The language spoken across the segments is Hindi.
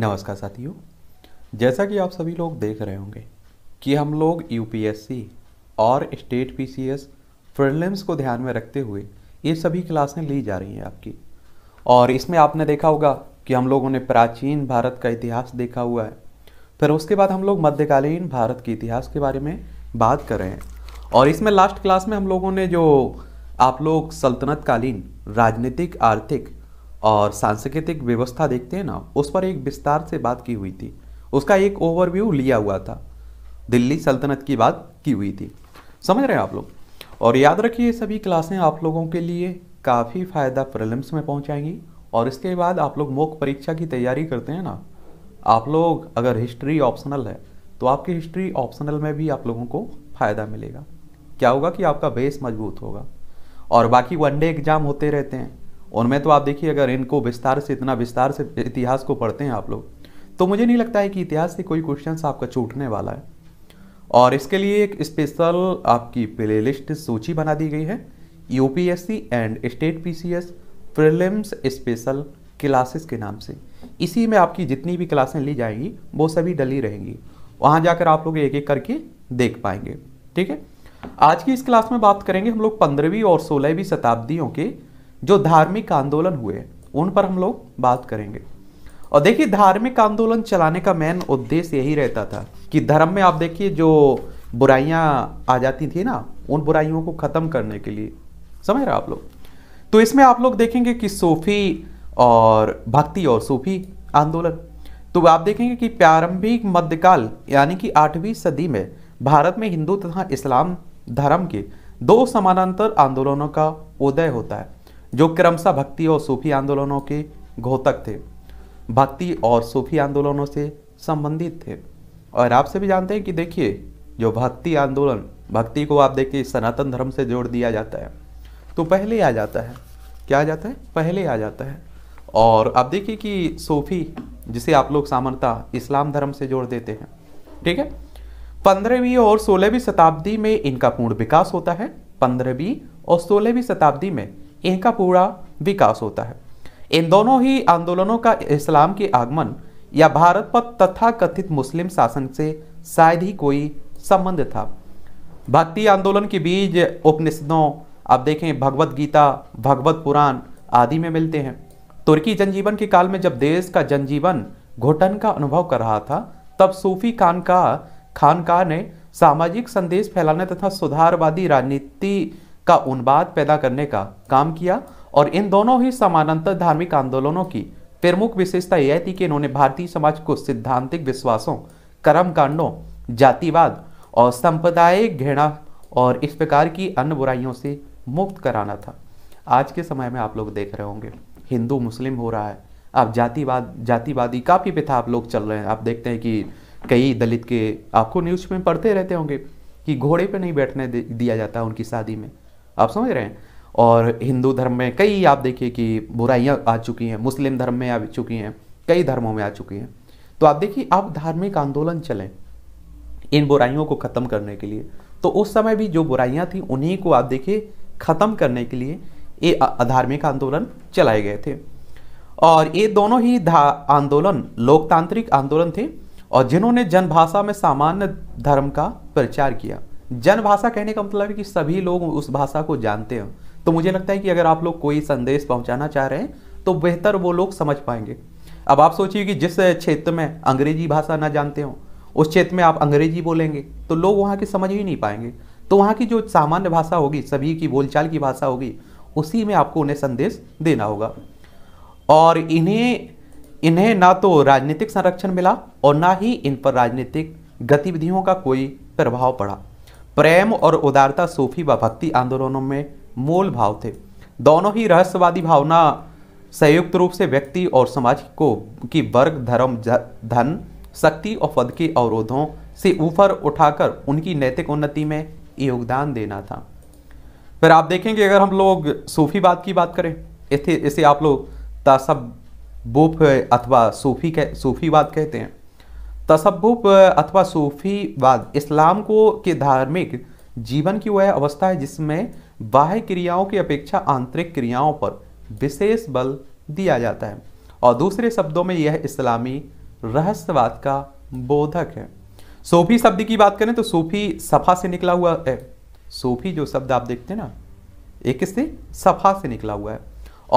नमस्कार साथियों जैसा कि आप सभी लोग देख रहे होंगे कि हम लोग यूपीएससी और स्टेट पीसीएस प्रीलिम्स को ध्यान में रखते हुए ये सभी क्लासें ली जा रही हैं आपकी और इसमें आपने देखा होगा कि हम लोगों ने प्राचीन भारत का इतिहास देखा हुआ है फिर उसके बाद हम लोग मध्यकालीन भारत के इतिहास के बारे में बात कर रहे हैं और इसमें लास्ट क्लास में हम लोगों ने जो आप लोग सल्तनतकालीन राजनीतिक आर्थिक और सांस्कृतिक व्यवस्था देखते हैं ना उस पर एक विस्तार से बात की हुई थी उसका एक ओवरव्यू लिया हुआ था दिल्ली सल्तनत की बात की हुई थी समझ रहे हैं आप लोग और याद रखिए सभी क्लासें आप लोगों के लिए काफ़ी फ़ायदा प्रलम्स में पहुंचाएंगी और इसके बाद आप लोग मोक परीक्षा की तैयारी करते हैं ना आप लोग अगर हिस्ट्री ऑप्शनल है तो आपकी हिस्ट्री ऑप्शनल में भी आप लोगों को फ़ायदा मिलेगा क्या होगा कि आपका बेस मजबूत होगा और बाकी वनडे एग्ज़ाम होते रहते हैं और मैं तो आप देखिए अगर इनको विस्तार से इतना विस्तार से इतिहास को पढ़ते हैं आप लोग तो मुझे नहीं लगता है कि इतिहास से कोई क्वेश्चन आपका छूटने वाला है और इसके लिए एक स्पेशल आपकी प्ले सूची बना दी गई है UPSC and state P C special classes के नाम से इसी में आपकी जितनी भी क्लासें ली जाएंगी वो सभी डली रहेंगी वहाँ जाकर आप लोग एक एक करके देख पाएंगे ठीक है आज की इस क्लास में बात करेंगे हम लोग पंद्रहवीं और सोलहवीं शताब्दियों के जो धार्मिक आंदोलन हुए उन पर हम लोग बात करेंगे और देखिए धार्मिक आंदोलन चलाने का मेन उद्देश्य यही रहता था कि धर्म में आप देखिए जो बुराइयां आ जाती थी ना उन बुराइयों को ख़त्म करने के लिए समझ रहे आप लोग तो इसमें आप लोग देखेंगे कि सूफी और भक्ति और सूफी आंदोलन तो आप देखेंगे कि प्रारंभिक मध्यकाल यानी कि आठवीं सदी में भारत में हिंदू तथा इस्लाम धर्म के दो समानांतर आंदोलनों का उदय होता है जो क्रमशः भक्ति और सूफी आंदोलनों के घोतक थे भक्ति और सूफी आंदोलनों से संबंधित थे और आप सभी जानते हैं कि देखिए जो भक्ति आंदोलन भक्ति को आप देखिए सनातन धर्म से जोड़ दिया जाता है तो पहले आ जाता है क्या आ जाता है पहले आ जाता है और आप देखिए कि सूफी जिसे आप लोग सामरता इस्लाम धर्म से जोड़ देते हैं ठीक है पंद्रहवीं और सोलहवीं शताब्दी में इनका पूर्ण विकास होता है पंद्रहवीं और सोलहवीं शताब्दी में इनका पूरा विकास होता है इन दोनों ही आंदोलनों का इस्लाम के आगमन या भारत पर तथा कथित मुस्लिम शासन से शायद ही कोई संबंध था भक्ति आंदोलन के बीज उपनिषदों आप देखें भगवत गीता भगवत पुराण आदि में मिलते हैं तुर्की जनजीवन के काल में जब देश का जनजीवन घुटन का अनुभव कर रहा था तब सूफी खानका खानका ने सामाजिक संदेश फैलाने तथा सुधारवादी राजनीति का उन्माद पैदा करने का काम किया और इन दोनों ही समानांतर धार्मिक आंदोलनों की प्रमुख विशेषता यह थी कि इन्होंने भारतीय समाज को सिद्धांतिक विश्वासों कर्मकांडों जातिवाद और सांप्रदायिक घृणा और इस प्रकार की अन्य बुराइयों से मुक्त कराना था आज के समय में आप लोग देख रहे होंगे हिंदू मुस्लिम हो रहा है आप जातिवाद जातिवादी काफ़ी पे था आप लोग चल रहे हैं आप देखते हैं कि कई दलित के आपको न्यूज़ में पढ़ते रहते होंगे कि घोड़े पे नहीं बैठने दिया जाता उनकी शादी में आप समझ रहे हैं और हिंदू धर्म में कई आप देखिए कि बुराइयाँ आ चुकी हैं मुस्लिम धर्म में आ चुकी हैं कई धर्मों में आ चुकी हैं तो आप देखिए आप धार्मिक आंदोलन चलें इन बुराइयों को ख़त्म करने के लिए तो उस समय भी जो बुराइयाँ थी उन्हीं को आप देखिए ख़त्म करने के लिए ये धार्मिक आंदोलन चलाए गए थे और ये दोनों ही आंदोलन लोकतांत्रिक आंदोलन थे और जिन्होंने जनभाषा में सामान्य धर्म का प्रचार किया जनभाषा कहने का मतलब है कि सभी लोग उस भाषा को जानते हो तो मुझे लगता है कि अगर आप लोग कोई संदेश पहुंचाना चाह रहे हैं तो बेहतर वो लोग समझ पाएंगे अब आप सोचिए कि जिस क्षेत्र में अंग्रेजी भाषा ना जानते हो उस क्षेत्र में आप अंग्रेजी बोलेंगे तो लोग वहाँ की समझ ही नहीं पाएंगे तो वहाँ की जो सामान्य भाषा होगी सभी की बोलचाल की भाषा होगी उसी में आपको उन्हें संदेश देना होगा और इन्हें इन्हें ना तो राजनीतिक संरक्षण मिला और ना ही इन पर राजनीतिक गतिविधियों का कोई प्रभाव पड़ा प्रेम और उदारता सूफी व भक्ति आंदोलनों में मूल भाव थे दोनों ही रहस्यवादी भावना संयुक्त रूप से व्यक्ति और समाज को की वर्ग धर्म धन शक्ति और पद के अवरोधों से ऊपर उठाकर उनकी नैतिक उन्नति में योगदान देना था फिर आप देखेंगे अगर हम लोग सूफीवाद की बात करें इसे इसे आप लोग तसब बुफ अथवा सूफी कह सूफीवाद कहते हैं तसब्बुब अथवा सूफीवाद इस्लाम को के धार्मिक जीवन की वह अवस्था है जिसमें बाह्य क्रियाओं की अपेक्षा आंतरिक क्रियाओं पर विशेष बल दिया जाता है और दूसरे शब्दों में यह इस्लामी रहस्यवाद का बोधक है सूफी शब्द की बात करें तो सूफी सफा से निकला हुआ है सूफी जो शब्द आप देखते हैं ना एक इससे सफा से निकला हुआ है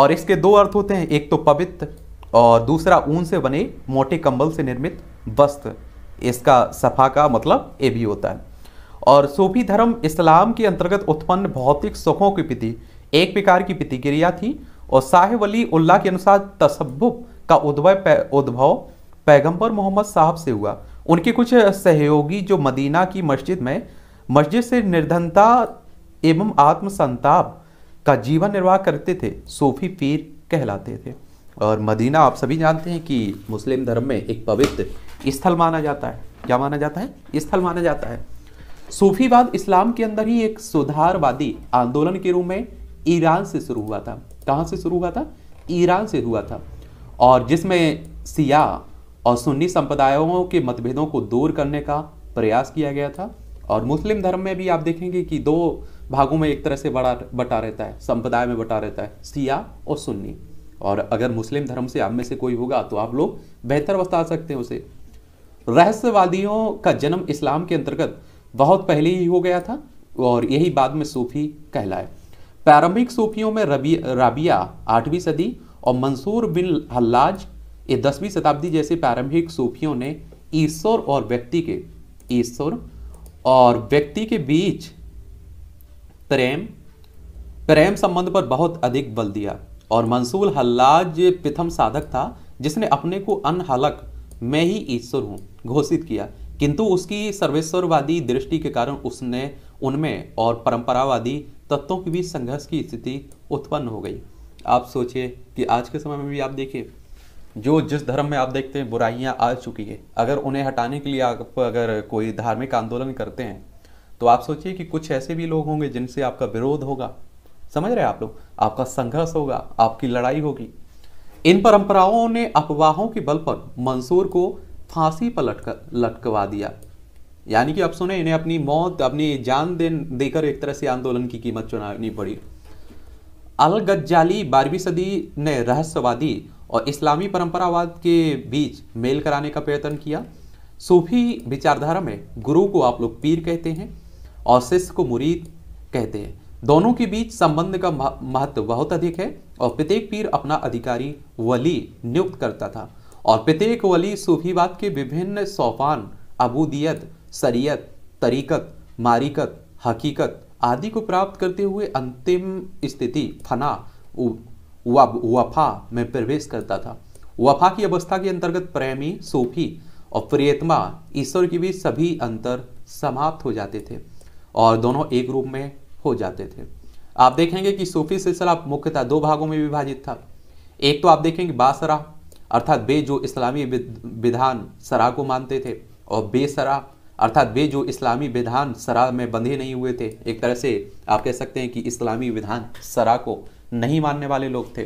और इसके दो अर्थ होते हैं एक तो पवित्र और दूसरा ऊन से बने मोटे कंबल से निर्मित वस्त्र इसका सफ़ा का मतलब ये भी होता है और सूफी धर्म इस्लाम के अंतर्गत उत्पन्न भौतिक सुखों की प्रति एक प्रकार की प्रतिक्रिया थी और साहे वली उल्लाह के अनुसार तसब्बुब का उद्भव पै, उद्भव पैगंबर मोहम्मद साहब से हुआ उनके कुछ सहयोगी जो मदीना की मस्जिद में मस्जिद से निर्धनता एवं आत्मसंताप का जीवन निर्वाह करते थे सूफी पीर कहलाते थे और मदीना आप सभी जानते हैं कि मुस्लिम धर्म में एक पवित्र स्थल माना जाता है क्या माना जाता है स्थल माना जाता है सूफीवाद इस्लाम के अंदर ही एक सुधारवादी आंदोलन के रूप में ईरान से शुरू हुआ था कहाँ से शुरू हुआ था ईरान से हुआ था और जिसमें सिया और सुन्नी संप्रदायों के मतभेदों को दूर करने का प्रयास किया गया था और मुस्लिम धर्म में भी आप देखेंगे कि दो भागों में एक तरह से बड़ा बटा रहता है संप्रदाय में बटा रहता है सिया और सुन्नी और अगर मुस्लिम धर्म से आप में से कोई होगा तो आप लोग बेहतर बता सकते हैं उसे रहस्यवादियों का जन्म इस्लाम के अंतर्गत बहुत पहले ही हो गया था और यही बाद में सूफी कहलाए प्रारंभिक सूफियों में रबी राबिया आठवीं सदी और मंसूर बिन हल्लाज ये दसवीं शताब्दी जैसे प्रारंभिक सूफियों ने ईश्वर और व्यक्ति के ईश्वर और व्यक्ति के बीच प्रेम प्रेम संबंध पर बहुत अधिक बल दिया और मंसूल हल्लाज प्रथम साधक था जिसने अपने को अनहलक मैं ही ईश्वर हूँ घोषित किया किंतु उसकी सर्वेश्वरवादी दृष्टि के कारण उसने उनमें और परंपरावादी तत्वों के बीच संघर्ष की स्थिति उत्पन्न हो गई आप सोचिए कि आज के समय में भी आप देखिए जो जिस धर्म में आप देखते हैं बुराइयाँ आ चुकी है अगर उन्हें हटाने के लिए आप अगर कोई धार्मिक आंदोलन करते हैं तो आप सोचिए कि कुछ ऐसे भी लोग होंगे जिनसे आपका विरोध होगा समझ रहे आप लोग आपका संघर्ष होगा आपकी लड़ाई होगी इन परंपराओं ने अफवाहों के बल पर मंसूर को फांसी पर लटक लटकवा दिया यानी कि आप सुने इन्हें अपनी मौत अपनी जान देन देकर एक तरह से आंदोलन की कीमत चुनानी पड़ी अल गजाली बारहवीं सदी ने रहस्यवादी और इस्लामी परंपरावाद के बीच मेल कराने का प्रयत्न किया सूफी विचारधारा में गुरु को आप लोग पीर कहते हैं और शिष्य को मुरीद कहते हैं दोनों के बीच संबंध का महत्व बहुत अधिक है और प्रत्येक पीर अपना अधिकारी वली नियुक्त करता था और प्रत्येक वली सूफीवाद के विभिन्न सोफान अबूदियत सरियत तरीकत मारिकत हकीकत आदि को प्राप्त करते हुए अंतिम स्थिति फना वफा में प्रवेश करता था वफा की अवस्था के अंतर्गत प्रेमी सूफी और प्रियतमा ईश्वर के बीच सभी अंतर समाप्त हो जाते थे और दोनों एक रूप में हो जाते थे आप देखेंगे कि सूफी सिलसिला मुख्यतः दो भागों में विभाजित था एक तो आप देखेंगे बासरा अर्थात बे जो इस्लामी विधान सरा को मानते थे और बेसरा अर्थात वे जो इस्लामी विधान सरा में बंधे नहीं हुए थे एक तरह से आप कह सकते हैं कि इस्लामी विधान सरा को नहीं मानने वाले लोग थे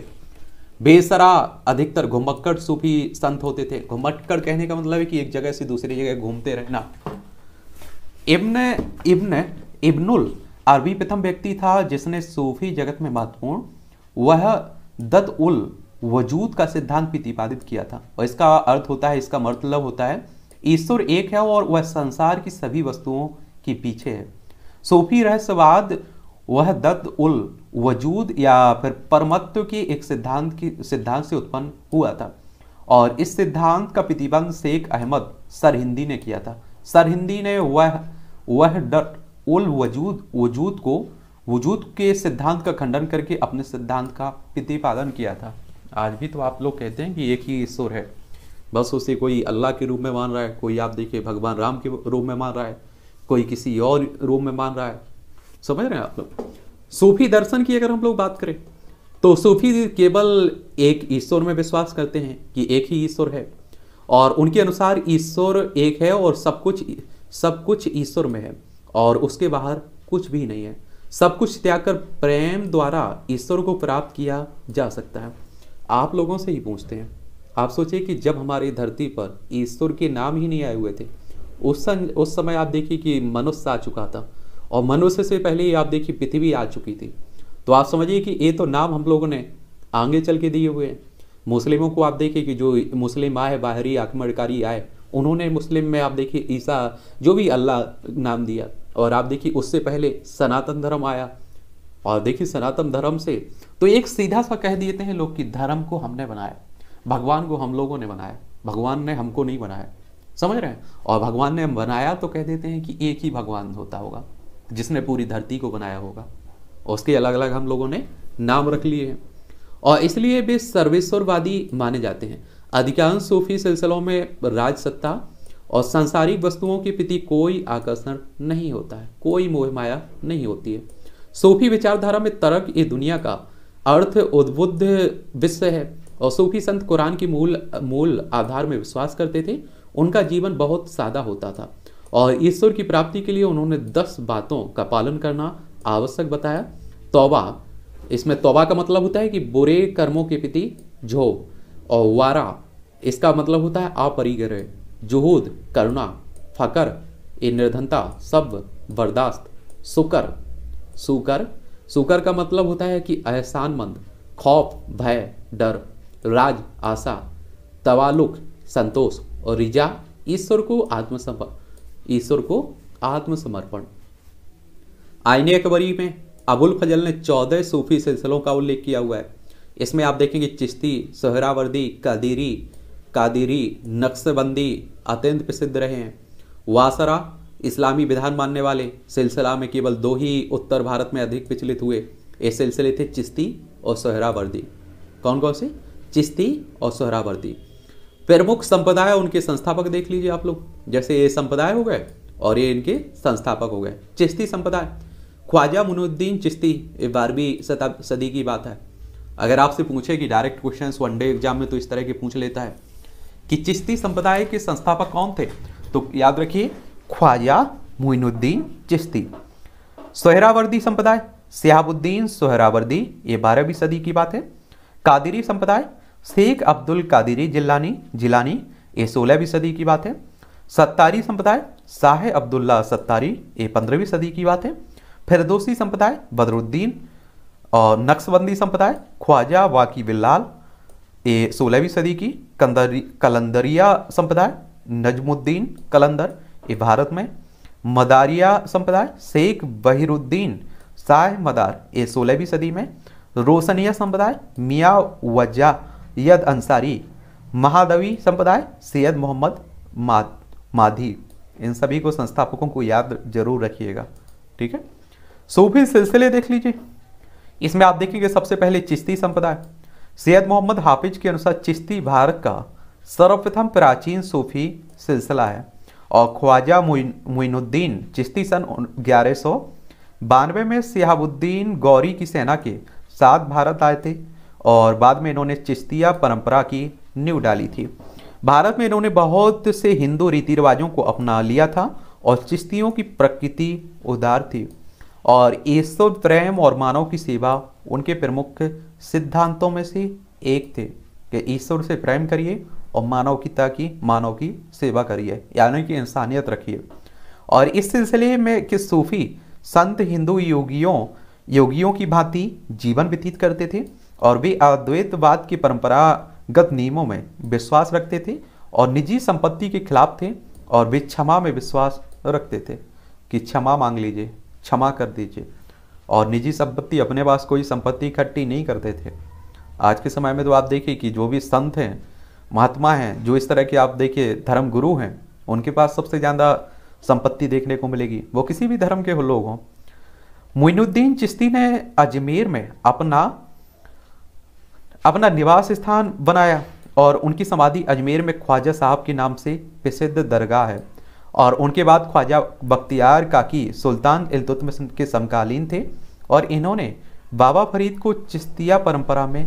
बेसरा अधिकतर घुमक्कड़ सूफी संत होते थे घुमक्कड़ कहने का मतलब है कि एक जगह से दूसरी जगह घूमते रहना इब्न इब्न इब्नुल अरबी प्रथम व्यक्ति था जिसने सूफी जगत में महत्वपूर्ण वह दत उल वजूद का सिद्धांत प्रतिपादित किया था और इसका अर्थ होता है इसका मतलब होता है ईश्वर एक है और वह संसार की सभी वस्तुओं के पीछे है सूफी रहस्यवाद वह दत्त उल वजूद या फिर परमत्व के एक सिद्धांत की सिद्धांत से उत्पन्न हुआ था और इस सिद्धांत का प्रतिबंध शेख अहमद सरहिंदी ने किया था सरहिंदी ने वह वह डट उल वजूद वजूद को वजूद के सिद्धांत का खंडन करके अपने सिद्धांत का प्रतिपादन किया था आज भी तो आप लोग कहते हैं कि एक ही ईश्वर है बस उसे कोई अल्लाह के रूप में मान रहा है कोई आप देखिए भगवान राम के रूप में मान रहा है कोई किसी और रूप में मान रहा है समझ रहे हैं आप लोग सूफी दर्शन की अगर हम लोग बात करें तो सूफी केवल एक ईश्वर में विश्वास करते हैं कि एक ही ईश्वर है और उनके अनुसार ईश्वर एक है और सब कुछ सब कुछ ईश्वर में है और उसके बाहर कुछ भी नहीं है सब कुछ त्याग कर प्रेम द्वारा ईश्वर को प्राप्त किया जा सकता है आप लोगों से ही पूछते हैं आप सोचिए कि जब हमारी धरती पर ईश्वर के नाम ही नहीं आए हुए थे उस उस समय आप देखिए कि मनुष्य आ चुका था और मनुष्य से पहले ही आप देखिए पृथ्वी आ चुकी थी तो आप समझिए कि ये तो नाम हम लोगों ने आगे चल के दिए हुए हैं मुस्लिमों को आप देखिए कि जो मुस्लिम आए बाहरी आक्रमणकारी आए उन्होंने मुस्लिम में आप देखिए ईसा जो भी अल्लाह नाम दिया और आप देखिए उससे पहले सनातन धर्म आया और देखिए सनातन धर्म से तो एक सीधा सा कह देते हैं लोग कि धर्म को हमने बनाया भगवान को हम लोगों ने बनाया भगवान ने हमको नहीं बनाया समझ रहे हैं और भगवान ने हम बनाया तो कह देते हैं कि एक ही भगवान होता होगा जिसने पूरी धरती को बनाया होगा उसके अलग अलग हम लोगों ने नाम रख लिए हैं और इसलिए वे सर्वेश्वरवादी माने जाते हैं अधिकांश सूफी सिलसिलों में राजसत्ता और सांसारिक वस्तुओं के प्रति कोई आकर्षण नहीं होता है कोई मोह माया नहीं होती है सूफी विचारधारा में तर्क ये दुनिया का अर्थ उद्बुद्ध विश्व है और सूफी संत कुरान की मूल मूल आधार में विश्वास करते थे उनका जीवन बहुत सादा होता था और ईश्वर की प्राप्ति के लिए उन्होंने दस बातों का पालन करना आवश्यक बताया तौबा इसमें तौबा का मतलब होता है कि बुरे कर्मों के प्रति झोंक और वारा इसका मतलब होता है अपरिग्रह जुहूद करुणा फ़कर ए निर्धनता सब बर्दाश्त सुकर सुकर सुकर का मतलब होता है कि एहसानमंद खौफ भय डर राज आशा तवालुक संतोष और रिजा ईश्वर को आत्मसमर्पण ईश्वर को आत्मसमर्पण आईने अकबरी में अबुल फजल ने चौदह सूफी सिलसिलों का उल्लेख किया हुआ है इसमें आप देखेंगे चिश्ती सोहरावर्दी कादिरी कादिरी नक्शबंदी अत्यंत प्रसिद्ध रहे हैं वासरा इस्लामी विधान मानने वाले सिलसिला में केवल दो ही उत्तर भारत में अधिक विचलित हुए ये सिलसिले थे चिश्ती और सोहरावर्दी कौन कौन से चिश्ती और सोहरावर्दी प्रमुख संप्रदाय उनके संस्थापक देख लीजिए आप लोग जैसे ये संप्रदाय हो गए और ये इनके संस्थापक हो गए चिश्ती संप्रदाय ख्वाजा मुनुद्दीन चिश्ती ये बारहवीं सदी की बात है अगर आपसे पूछे कि डायरेक्ट क्वेश्चन वनडे एग्जाम में तो इस तरह के पूछ लेता है कि चिश्ती संप्रदाय के संस्थापक कौन थे तो याद रखिए ख्वाजा मोइनुद्दीन चिश्ती सोहरावर्दी संप्रदाय सियाबुद्दीन सोहरावर्दी ये बारहवीं सदी की बात है कादिरी संप्रदाय शेख अब्दुल कादिरी जिलानी जिलानी ये सोलहवीं सदी की बात है सत्तारी संप्रदाय शाह अब्दुल्ला सत्तारी ये पंद्रहवीं सदी की बात है फिरदोसी संप्रदाय बदरुद्दीन और नक्शबंदी संप्रदाय ख्वाजा वाकी बिल्लाल ये सोलहवीं सदी की कंदरी कलंदरिया संप्रदाय नजमुद्दीन कलंदर ये भारत में मदारिया संप्रदाय शेख बहिरुद्दीन शाह मदार ये सोलहवीं सदी में रोशनिया संप्रदाय मियाँ यद अंसारी महादवी संप्रदाय सैयद मोहम्मद माधी इन सभी को संस्थापकों को याद जरूर रखिएगा ठीक है सूफी सिलसिले देख लीजिए इसमें आप देखेंगे सबसे पहले चिश्ती संप्रदाय सैयद मोहम्मद हाफिज के अनुसार चिश्ती भारत का सर्वप्रथम प्राचीन सूफी सिलसिला है और ख्वाजा मुइनुद्दीन चिश्ती सन ग्यारह सौ बानवे में सियाबुद्दीन गौरी की सेना के साथ भारत आए थे और बाद में इन्होंने चिश्तिया परंपरा की नींव डाली थी भारत में इन्होंने बहुत से हिंदू रीति रिवाजों को अपना लिया था और चिश्तियों की प्रकृति उदार थी और ईश्वर प्रेम और मानव की सेवा उनके प्रमुख सिद्धांतों में से एक थे कि ईश्वर से प्रेम करिए और मानव की ताकि मानव की सेवा करिए यानी कि इंसानियत रखिए और इस सिलसिले में कि सूफी संत हिंदू योगियों योगियों की भांति जीवन व्यतीत करते थे और वे अद्वैतवाद की परंपरागत नियमों में विश्वास रखते थे और निजी संपत्ति के खिलाफ थे और वे क्षमा में विश्वास रखते थे कि क्षमा मांग लीजिए क्षमा कर दीजिए और निजी संपत्ति अपने पास कोई संपत्ति इकट्ठी नहीं करते थे आज के समय में तो आप देखिए कि जो भी संत हैं महात्मा हैं जो इस तरह के आप देखिए धर्म गुरु हैं उनके पास सबसे ज़्यादा संपत्ति देखने को मिलेगी वो किसी भी धर्म के लोग हों मोइनुद्दीन चिश्ती ने अजमेर में अपना अपना निवास स्थान बनाया और उनकी समाधि अजमेर में ख्वाजा साहब के नाम से प्रसिद्ध दरगाह है और उनके बाद ख्वाजा बख्तियार काकी सुल्तान इलतुतमिश के समकालीन थे और इन्होंने बाबा फरीद को चिश्तिया परंपरा में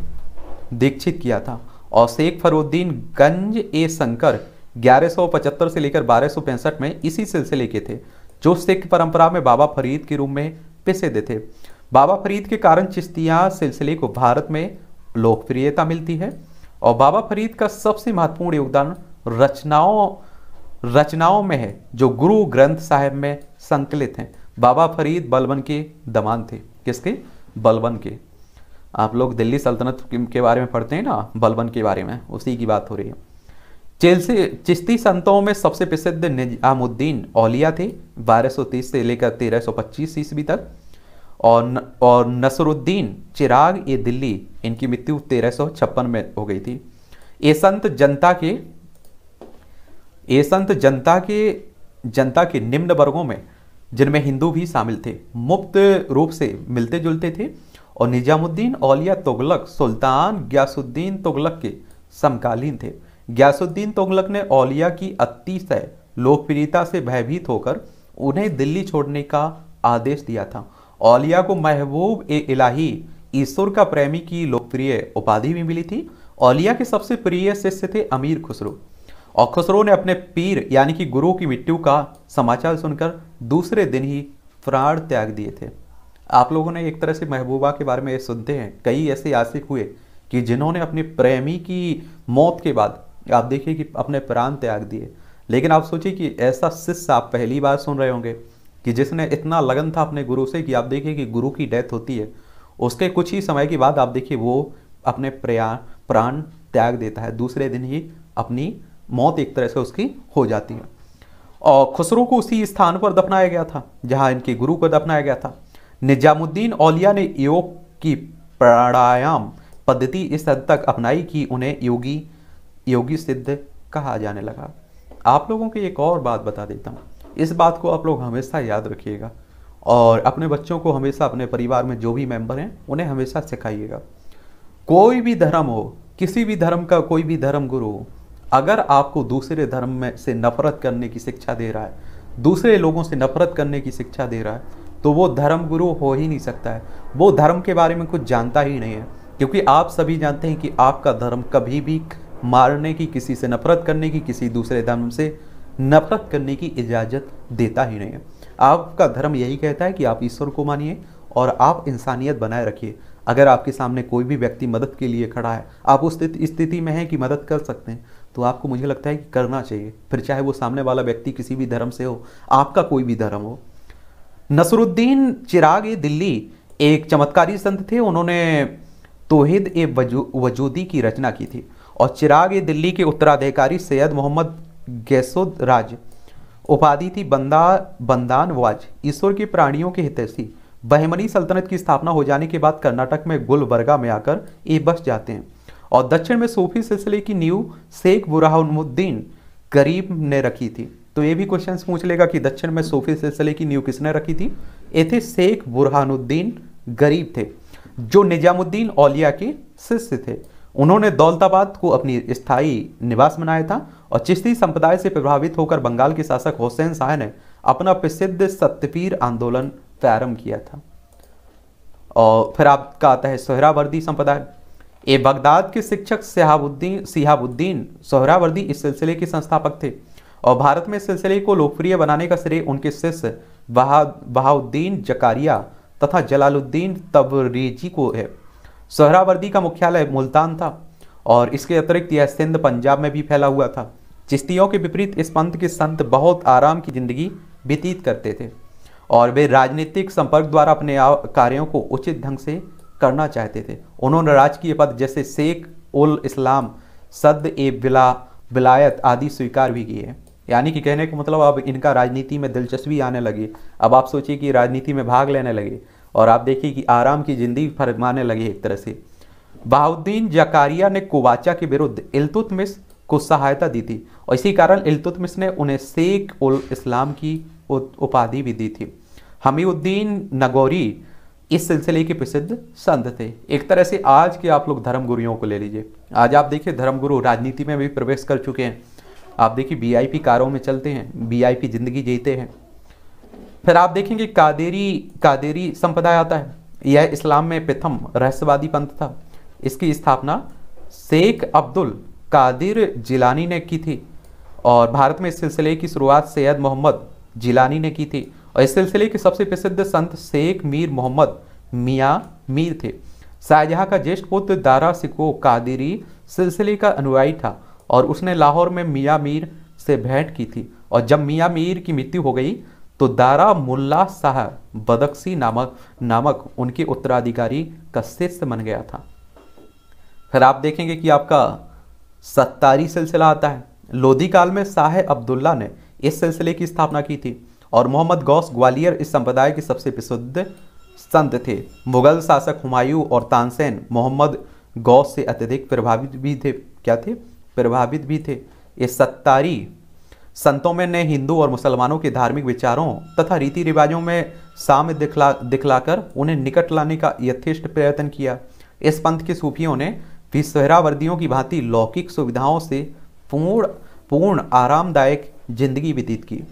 दीक्षित किया था और शेख फरुद्दीन गंज ए शंकर 1175 से लेकर बारह में इसी सिलसिले के थे जो सिख परंपरा में बाबा फरीद के रूप में पिसेदे थे बाबा फरीद के कारण चिश्तिया सिलसिले को भारत में लोकप्रियता मिलती है और बाबा फरीद का सबसे महत्वपूर्ण योगदान रचनाओं रचनाओं में है जो गुरु ग्रंथ साहिब में संकलित हैं बाबा फरीद बलबन के दमान थे किसके बलबन के आप लोग दिल्ली सल्तनत के बारे में पढ़ते हैं ना बलबन के बारे में उसी की बात हो रही है चेलसे चिश्ती संतों में सबसे प्रसिद्ध निजामुद्दीन औलिया थे 1230 से लेकर 1325 ईस्वी तक और न, और नसरुद्दीन चिराग ये दिल्ली इनकी मृत्यु 1356 में हो गई थी ये संत जनता के ये संत जनता के जनता के निम्न वर्गों में जिनमें हिंदू भी शामिल थे मुफ्त रूप से मिलते जुलते थे और निजामुद्दीन औलिया तुगलक सुल्तान ग्यासुद्दीन तुगलक के समकालीन थे ग्यासुद्दीन तुगलक ने औलिया की अतिशय लोकप्रियता से भयभीत होकर उन्हें दिल्ली छोड़ने का आदेश दिया था औलिया को महबूब ए इलाही ईश्वर का प्रेमी की लोकप्रिय उपाधि भी मिली थी औलिया के सबसे प्रिय शिष्य थे अमीर खुसरू और खुसरो ने अपने पीर यानी कि गुरु की मृत्यु का समाचार सुनकर दूसरे दिन ही प्राण त्याग दिए थे आप लोगों ने एक तरह से महबूबा के बारे में ये सुनते हैं कई ऐसे आशिक हुए कि जिन्होंने अपने प्रेमी की मौत के बाद आप देखिए कि अपने प्राण त्याग दिए लेकिन आप सोचिए कि ऐसा शिष्य आप पहली बार सुन रहे होंगे कि जिसने इतना लगन था अपने गुरु से कि आप देखिए कि गुरु की डेथ होती है उसके कुछ ही समय के बाद आप देखिए वो अपने प्रया प्राण त्याग देता है दूसरे दिन ही अपनी मौत एक तरह से उसकी हो जाती है और खुसरो को उसी स्थान पर दफनाया गया था जहाँ इनके गुरु को दफनाया गया था निजामुद्दीन औलिया ने योग की प्राणायाम पद्धति इस हद तक अपनाई कि उन्हें योगी योगी सिद्ध कहा जाने लगा आप लोगों को एक और बात बता देता हूँ इस बात को आप लोग हमेशा याद रखिएगा और अपने बच्चों को हमेशा अपने परिवार में जो भी मेंबर हैं उन्हें हमेशा सिखाइएगा कोई भी धर्म हो किसी भी धर्म का कोई भी धर्म गुरु हो अगर आपको दूसरे धर्म में से नफरत करने की शिक्षा दे रहा है दूसरे लोगों से नफरत करने की शिक्षा दे रहा है तो वो धर्म गुरु हो ही नहीं सकता है वो धर्म के बारे में कुछ जानता ही नहीं है क्योंकि आप सभी जानते हैं कि आपका धर्म कभी भी मारने की किसी से नफरत करने की किसी दूसरे धर्म से नफरत करने की इजाज़त देता ही नहीं है आपका धर्म यही कहता है कि आप ईश्वर को मानिए और आप इंसानियत बनाए रखिए अगर आपके सामने कोई भी व्यक्ति मदद के लिए खड़ा है आप उस स्थिति में हैं कि मदद कर सकते हैं तो आपको मुझे लगता है कि करना चाहिए फिर चाहे वो सामने वाला व्यक्ति किसी भी धर्म से हो आपका कोई भी धर्म हो नसरुद्दीन चिराग ए दिल्ली एक चमत्कारी संत थे उन्होंने तोहिद ए वजू, वजूदी की रचना की थी और चिराग ए दिल्ली के उत्तराधिकारी सैयद मोहम्मद गैसोद राज उपाधि थी बंदा बंदान वाज ईश्वर के प्राणियों के हितैषी बहमनी सल्तनत की स्थापना हो जाने के बाद कर्नाटक में गुलबर्गा में आकर ये बस जाते हैं और दक्षिण में सूफी सिलसिले की नींव शेख बुरहानुद्दीन गरीब ने रखी थी तो ये भी क्वेश्चन पूछ लेगा कि दक्षिण में सूफी सिलसिले की नींव किसने रखी थी ये थे शेख बुरहानुद्दीन गरीब थे जो निजामुद्दीन औलिया के शिष्य थे उन्होंने दौलताबाद को अपनी स्थायी निवास बनाया था और चिश्ती संप्रदाय से प्रभावित होकर बंगाल के शासक हुसैन शाह ने अपना प्रसिद्ध सत्यपीर आंदोलन प्रारंभ किया था और फिर आपका आता है सोहरावर्दी संप्रदाय ये बगदाद के शिक्षक सिहाबुद्दीन सिहाबुद्दीन सोहरावर्दी इस सिलसिले के संस्थापक थे और भारत में सिलसिले को लोकप्रिय बनाने का श्रेय उनके शिष्य बहाउद्दीन जकारिया तथा जलालुद्दीन तबरेजी को है सोहरावर्दी का मुख्यालय मुल्तान था और इसके अतिरिक्त यह सिंध पंजाब में भी फैला हुआ था चिश्तियों के विपरीत इस पंथ के संत बहुत आराम की जिंदगी व्यतीत करते थे और वे राजनीतिक संपर्क द्वारा अपने कार्यों को उचित ढंग से करना चाहते थे उन्होंने राजकीय पद जैसे शेख उल इस्लाम सद ए बिला बिलायत आदि स्वीकार भी किए यानी कि कहने का मतलब अब इनका राजनीति में दिलचस्पी आने लगी अब आप सोचिए कि राजनीति में भाग लेने लगे और आप देखिए कि आराम की ज़िंदगी फरमाने लगे एक तरह से बहाउद्दीन जकारिया ने कुवाचा के विरुद्ध इल्तुतमिस को सहायता दी थी और इसी कारण इल्तुतमिस ने उन्हें शेख उल इस्लाम की उपाधि भी दी थी हमीउद्दीन नगौरी इस सिलसिले के प्रसिद्ध संत थे एक तरह से आज के आप लोग धर्म गुरुओं को ले लीजिए आज आप देखिए धर्मगुरु राजनीति में भी प्रवेश कर चुके हैं आप देखिए बीआईपी कारों में चलते हैं बीआईपी जिंदगी जीते हैं फिर आप देखेंगे कादेरी कादेरी संप्रदाय आता है यह इस्लाम में प्रथम रहस्यवादी पंथ था इसकी स्थापना शेख अब्दुल कादिर जिलानी ने की थी और भारत में इस सिलसिले की शुरुआत सैयद मोहम्मद जिलानी ने की थी और इस सिलसिले के सबसे प्रसिद्ध संत शेख मीर मोहम्मद मियाँ मीर थे शाहजहाँ का ज्येष्ठ पुत्र दारा सिको कादिरी सिलसिले का अनुयायी था और उसने लाहौर में मियाँ मीर से भेंट की थी और जब मियाँ मीर की मृत्यु हो गई तो दारा मुल्ला शाह बदक्सी नामक नामक उनके उत्तराधिकारी का शिष्य बन गया था फिर आप देखेंगे कि आपका सत्तारी सिलसिला आता है लोधी काल में शाह अब्दुल्ला ने इस सिलसिले की स्थापना की थी और मोहम्मद गौस ग्वालियर इस संप्रदाय के सबसे प्रसिद्ध संत थे मुगल शासक हुमायूं और तानसेन मोहम्मद गौस से अत्यधिक प्रभावित भी थे क्या थे प्रभावित भी थे ये सत्तारी संतों में ने हिंदू और मुसलमानों के धार्मिक विचारों तथा रीति रिवाजों में साम्य दिखला दिखलाकर उन्हें निकट लाने का यथेष्ट प्रयत्न किया इस पंथ के सूफियों ने भी सोहरावर्दियों की भांति लौकिक सुविधाओं से पूर्ण पूर्ण आरामदायक जिंदगी व्यतीत की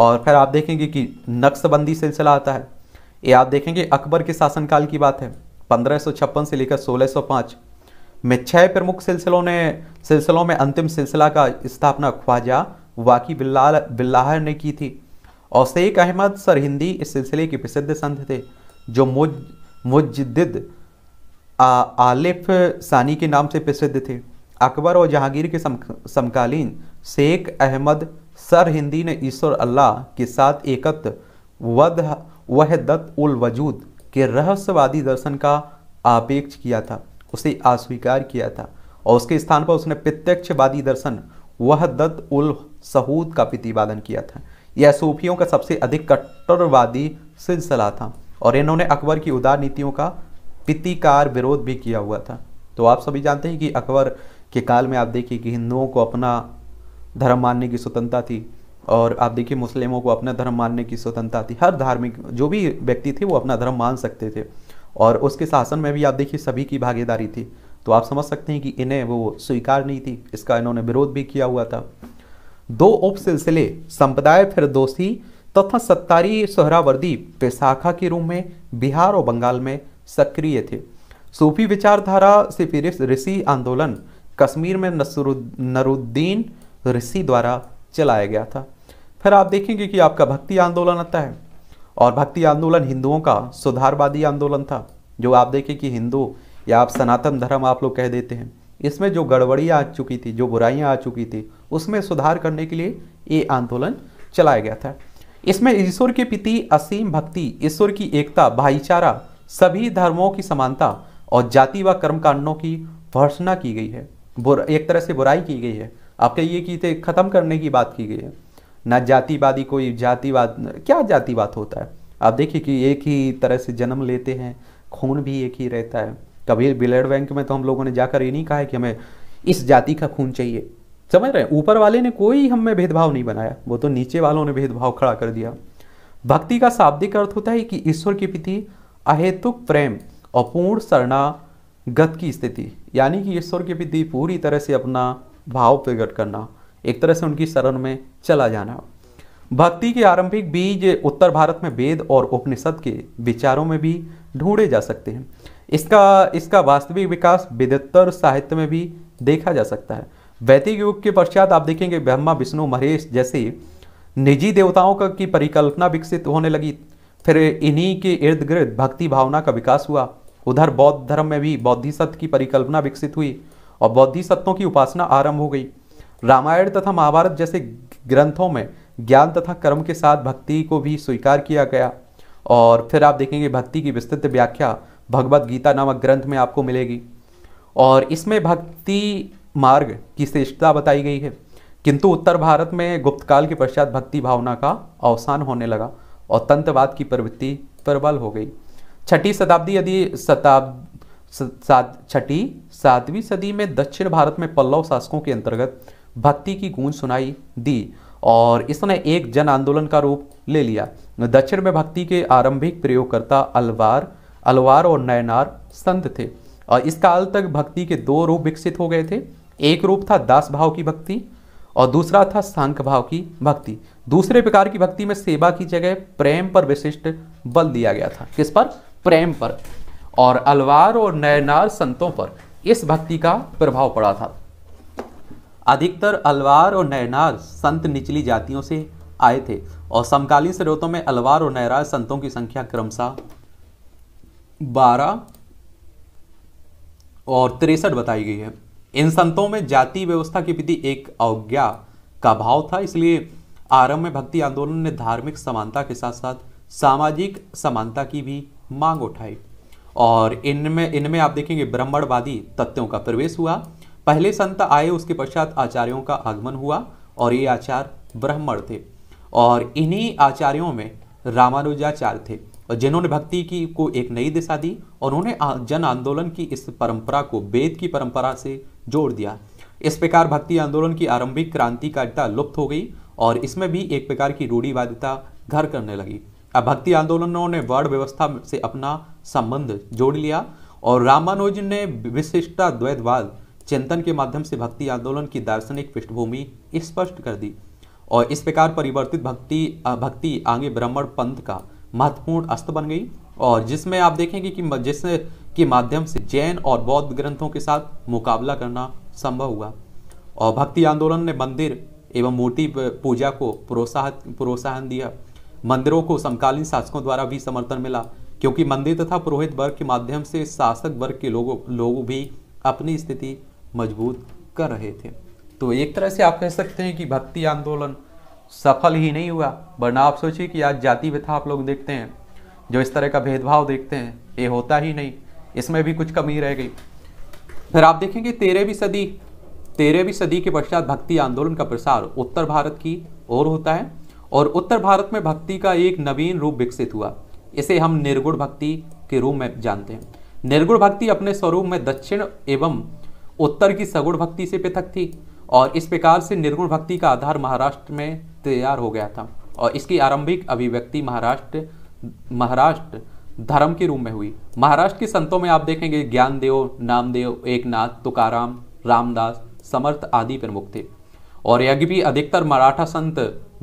और फिर आप देखेंगे कि नक्शबंदी सिलसिला आता है ये आप देखेंगे अकबर के शासनकाल की बात है पंद्रह से लेकर सोलह में छह प्रमुख सिलसिलों ने सिलसिलों में अंतिम सिलसिला का स्थापना ख्वाजा वाकी बिल्ला बिल्लाहर ने की थी और शेख अहमद सर हिंदी इस सिलसिले के प्रसिद्ध संत थे जो मुज मुजद आलिफ सानी के नाम से प्रसिद्ध थे अकबर और जहांगीर के सम, समकालीन शेख अहमद सर हिंदी ने ईश्वर अल्लाह के साथ एकत्र वध वह दत्त उल वजूद के रहस्यवादी दर्शन का आपेक्ष किया था उसे अस्वीकार किया था और उसके स्थान पर उसने प्रत्यक्षवादी दर्शन वह दत्त उल सहूद का प्रतिपादन किया था यह सूफियों का सबसे अधिक कट्टरवादी सिलसिला था और इन्होंने अकबर की उदार नीतियों का पितिकार विरोध भी किया हुआ था तो आप सभी जानते हैं कि अकबर के काल में आप देखिए कि हिंदुओं को अपना धर्म मानने की स्वतंत्रता थी और आप देखिए मुस्लिमों को अपना धर्म मानने की स्वतंत्रता थी हर धार्मिक जो भी व्यक्ति थे वो अपना धर्म मान सकते थे और उसके शासन में भी आप देखिए सभी की भागीदारी थी तो आप समझ सकते हैं कि इन्हें वो स्वीकार नहीं थी इसका इन्होंने विरोध भी किया हुआ था दो उप सिलसिले संप्रदाय फिर दोषी तथा सत्तारी सोहरावर्दी विशाखा के रूप में बिहार और बंगाल में सक्रिय थे सूफी विचारधारा से फिर ऋषि आंदोलन कश्मीर में नसरुद्दीन ऋषि द्वारा चलाया गया था फिर आप देखेंगे कि आपका भक्ति आंदोलन आता है और भक्ति आंदोलन हिंदुओं का सुधारवादी आंदोलन था जो आप देखें कि हिंदू या आप सनातन धर्म आप लोग कह देते हैं इसमें जो गड़बड़ियाँ आ चुकी थी जो बुराइयाँ आ चुकी थी उसमें सुधार करने के लिए ये आंदोलन चलाया गया था इसमें ईश्वर के पिति असीम भक्ति ईश्वर की एकता भाईचारा सभी धर्मों की समानता और जाति व कर्मकांडों की भर्सना की गई है एक तरह से बुराई की गई है आपके ये की थे ख़त्म करने की बात की गई है ना जातिवादी कोई जातिवाद क्या जातिवाद होता है आप देखिए कि एक ही तरह से जन्म लेते हैं खून भी एक ही रहता है कभी ब्लड बैंक में तो हम लोगों ने जाकर ये नहीं कहा है कि हमें इस जाति का खून चाहिए समझ रहे हैं ऊपर वाले ने कोई हमें भेदभाव नहीं बनाया वो तो नीचे वालों ने भेदभाव खड़ा कर दिया भक्ति का शाब्दिक अर्थ होता है कि ईश्वर की प्रति अहेतुक प्रेम अपूर्ण सरणागत शरणागत की स्थिति यानी कि ईश्वर के प्रति पूरी तरह से अपना भाव प्रकट करना एक तरह से उनकी शरण में चला जाना भक्ति के आरंभिक बीज उत्तर भारत में वेद और उपनिषद के विचारों में भी ढूंढे जा सकते हैं इसका इसका वास्तविक विकास विद्युत्तर साहित्य में भी देखा जा सकता है वैदिक युग के पश्चात आप देखेंगे ब्रह्मा विष्णु महेश जैसे निजी देवताओं का की परिकल्पना विकसित होने लगी फिर इन्हीं के इर्द गिर्द भक्ति भावना का विकास हुआ उधर बौद्ध धर्म में भी बौद्धिसत की परिकल्पना विकसित हुई और बौद्धि सत्यों की उपासना आरंभ हो गई रामायण तथा महाभारत जैसे ग्रंथों में ज्ञान तथा कर्म के साथ भक्ति को भी स्वीकार किया गया और फिर आप देखेंगे भक्ति की विस्तृत व्याख्या भगवत गीता नामक ग्रंथ में आपको मिलेगी और इसमें भक्ति मार्ग की श्रेष्ठता बताई गई है किंतु उत्तर भारत में गुप्त काल के पश्चात भक्ति भावना का अवसान होने लगा और तंत्रवाद की प्रवृत्ति प्रबल हो गई छठी शताब्दी यदि शताब्द सात छठी सातवीं सदी में दक्षिण भारत में पल्लव शासकों के अंतर्गत भक्ति की गूंज सुनाई दी और इसने एक जन आंदोलन का रूप ले लिया दक्षिण में भक्ति के आरंभिक प्रयोगकर्ता अलवार अलवार और नयनार संत थे और इस काल तक भक्ति के दो रूप विकसित हो गए थे एक रूप था दास भाव की भक्ति और दूसरा था सांख भाव की भक्ति दूसरे प्रकार की भक्ति में सेवा की जगह प्रेम पर विशिष्ट बल दिया गया था किस पर प्रेम पर और अलवार और नयनार संतों पर इस भक्ति का प्रभाव पड़ा था अधिकतर अलवार और नयनार संत निचली जातियों से आए थे और समकालीन स्रोतों में अलवार और नयनार संतों की संख्या क्रमशः बारह और तिरसठ बताई गई है इन संतों में जाति व्यवस्था के प्रति एक अवज्ञा का भाव था इसलिए आरंभ में भक्ति आंदोलन ने धार्मिक समानता के साथ साथ सामाजिक समानता की भी मांग उठाई और इनमें इनमें आप देखेंगे ब्राह्मणवादी तत्वों का प्रवेश हुआ पहले संत आए उसके पश्चात आचार्यों का आगमन हुआ और ये आचार्य ब्राह्मण थे और इन्हीं आचार्यों में रामानुजाचार्य थे और जिन्होंने भक्ति की को एक नई दिशा दी और उन्होंने जन आंदोलन की इस परंपरा को वेद की परंपरा से जोड़ दिया इस प्रकार भक्ति आंदोलन की आरंभिक क्रांतिकारिता लुप्त हो गई और इसमें भी एक प्रकार की रूढ़ीवादिता घर करने लगी अब भक्ति आंदोलनों ने वर्ण व्यवस्था से अपना संबंध जोड़ लिया और रामानुजन ने विशिष्टा द्वैधवाद चिंतन के माध्यम से भक्ति आंदोलन की दार्शनिक पृष्ठभूमि स्पष्ट कर दी और इस प्रकार परिवर्तित भक्ति भक्ति आगे ब्राह्मण पंथ का महत्वपूर्ण अस्त बन गई और जिसमें आप देखेंगे कि जिस के माध्यम से जैन और बौद्ध ग्रंथों के साथ मुकाबला करना संभव हुआ और भक्ति आंदोलन ने मंदिर एवं मूर्ति पूजा को प्रोत्साहन प्रोत्साहन दिया मंदिरों को समकालीन शासकों द्वारा भी समर्थन मिला क्योंकि मंदिर तथा पुरोहित वर्ग के माध्यम से शासक वर्ग के लोगों लोग भी अपनी स्थिति मजबूत कर रहे थे तो एक तरह से आप कह सकते हैं कि भक्ति आंदोलन सफल ही नहीं हुआ वरना आप सोचिए कि आज जाति व्यथा आप लोग देखते हैं जो इस तरह का भेदभाव देखते हैं ये होता ही नहीं इसमें भी कुछ कमी रह गई फिर आप देखेंगे तेरहवीं सदी तेरहवीं सदी के पश्चात भक्ति आंदोलन का प्रसार उत्तर भारत की ओर होता है और उत्तर भारत में भक्ति का एक नवीन रूप विकसित हुआ इसे हम निर्गुण भक्ति के रूप में जानते हैं निर्गुण भक्ति अपने स्वरूप में दक्षिण एवं उत्तर की सगुण भक्ति से पृथक थी और इस प्रकार से निर्गुण भक्ति का आधार महाराष्ट्र में तैयार हो गया था और इसकी आरंभिक अभिव्यक्ति महाराष्ट्र महाराष्ट्र धर्म के रूप में हुई महाराष्ट्र के संतों में आप देखेंगे ज्ञानदेव नामदेव एकनाथ तुकाराम रामदास समर्थ आदि प्रमुख थे और यज्ञ भी अधिकतर मराठा संत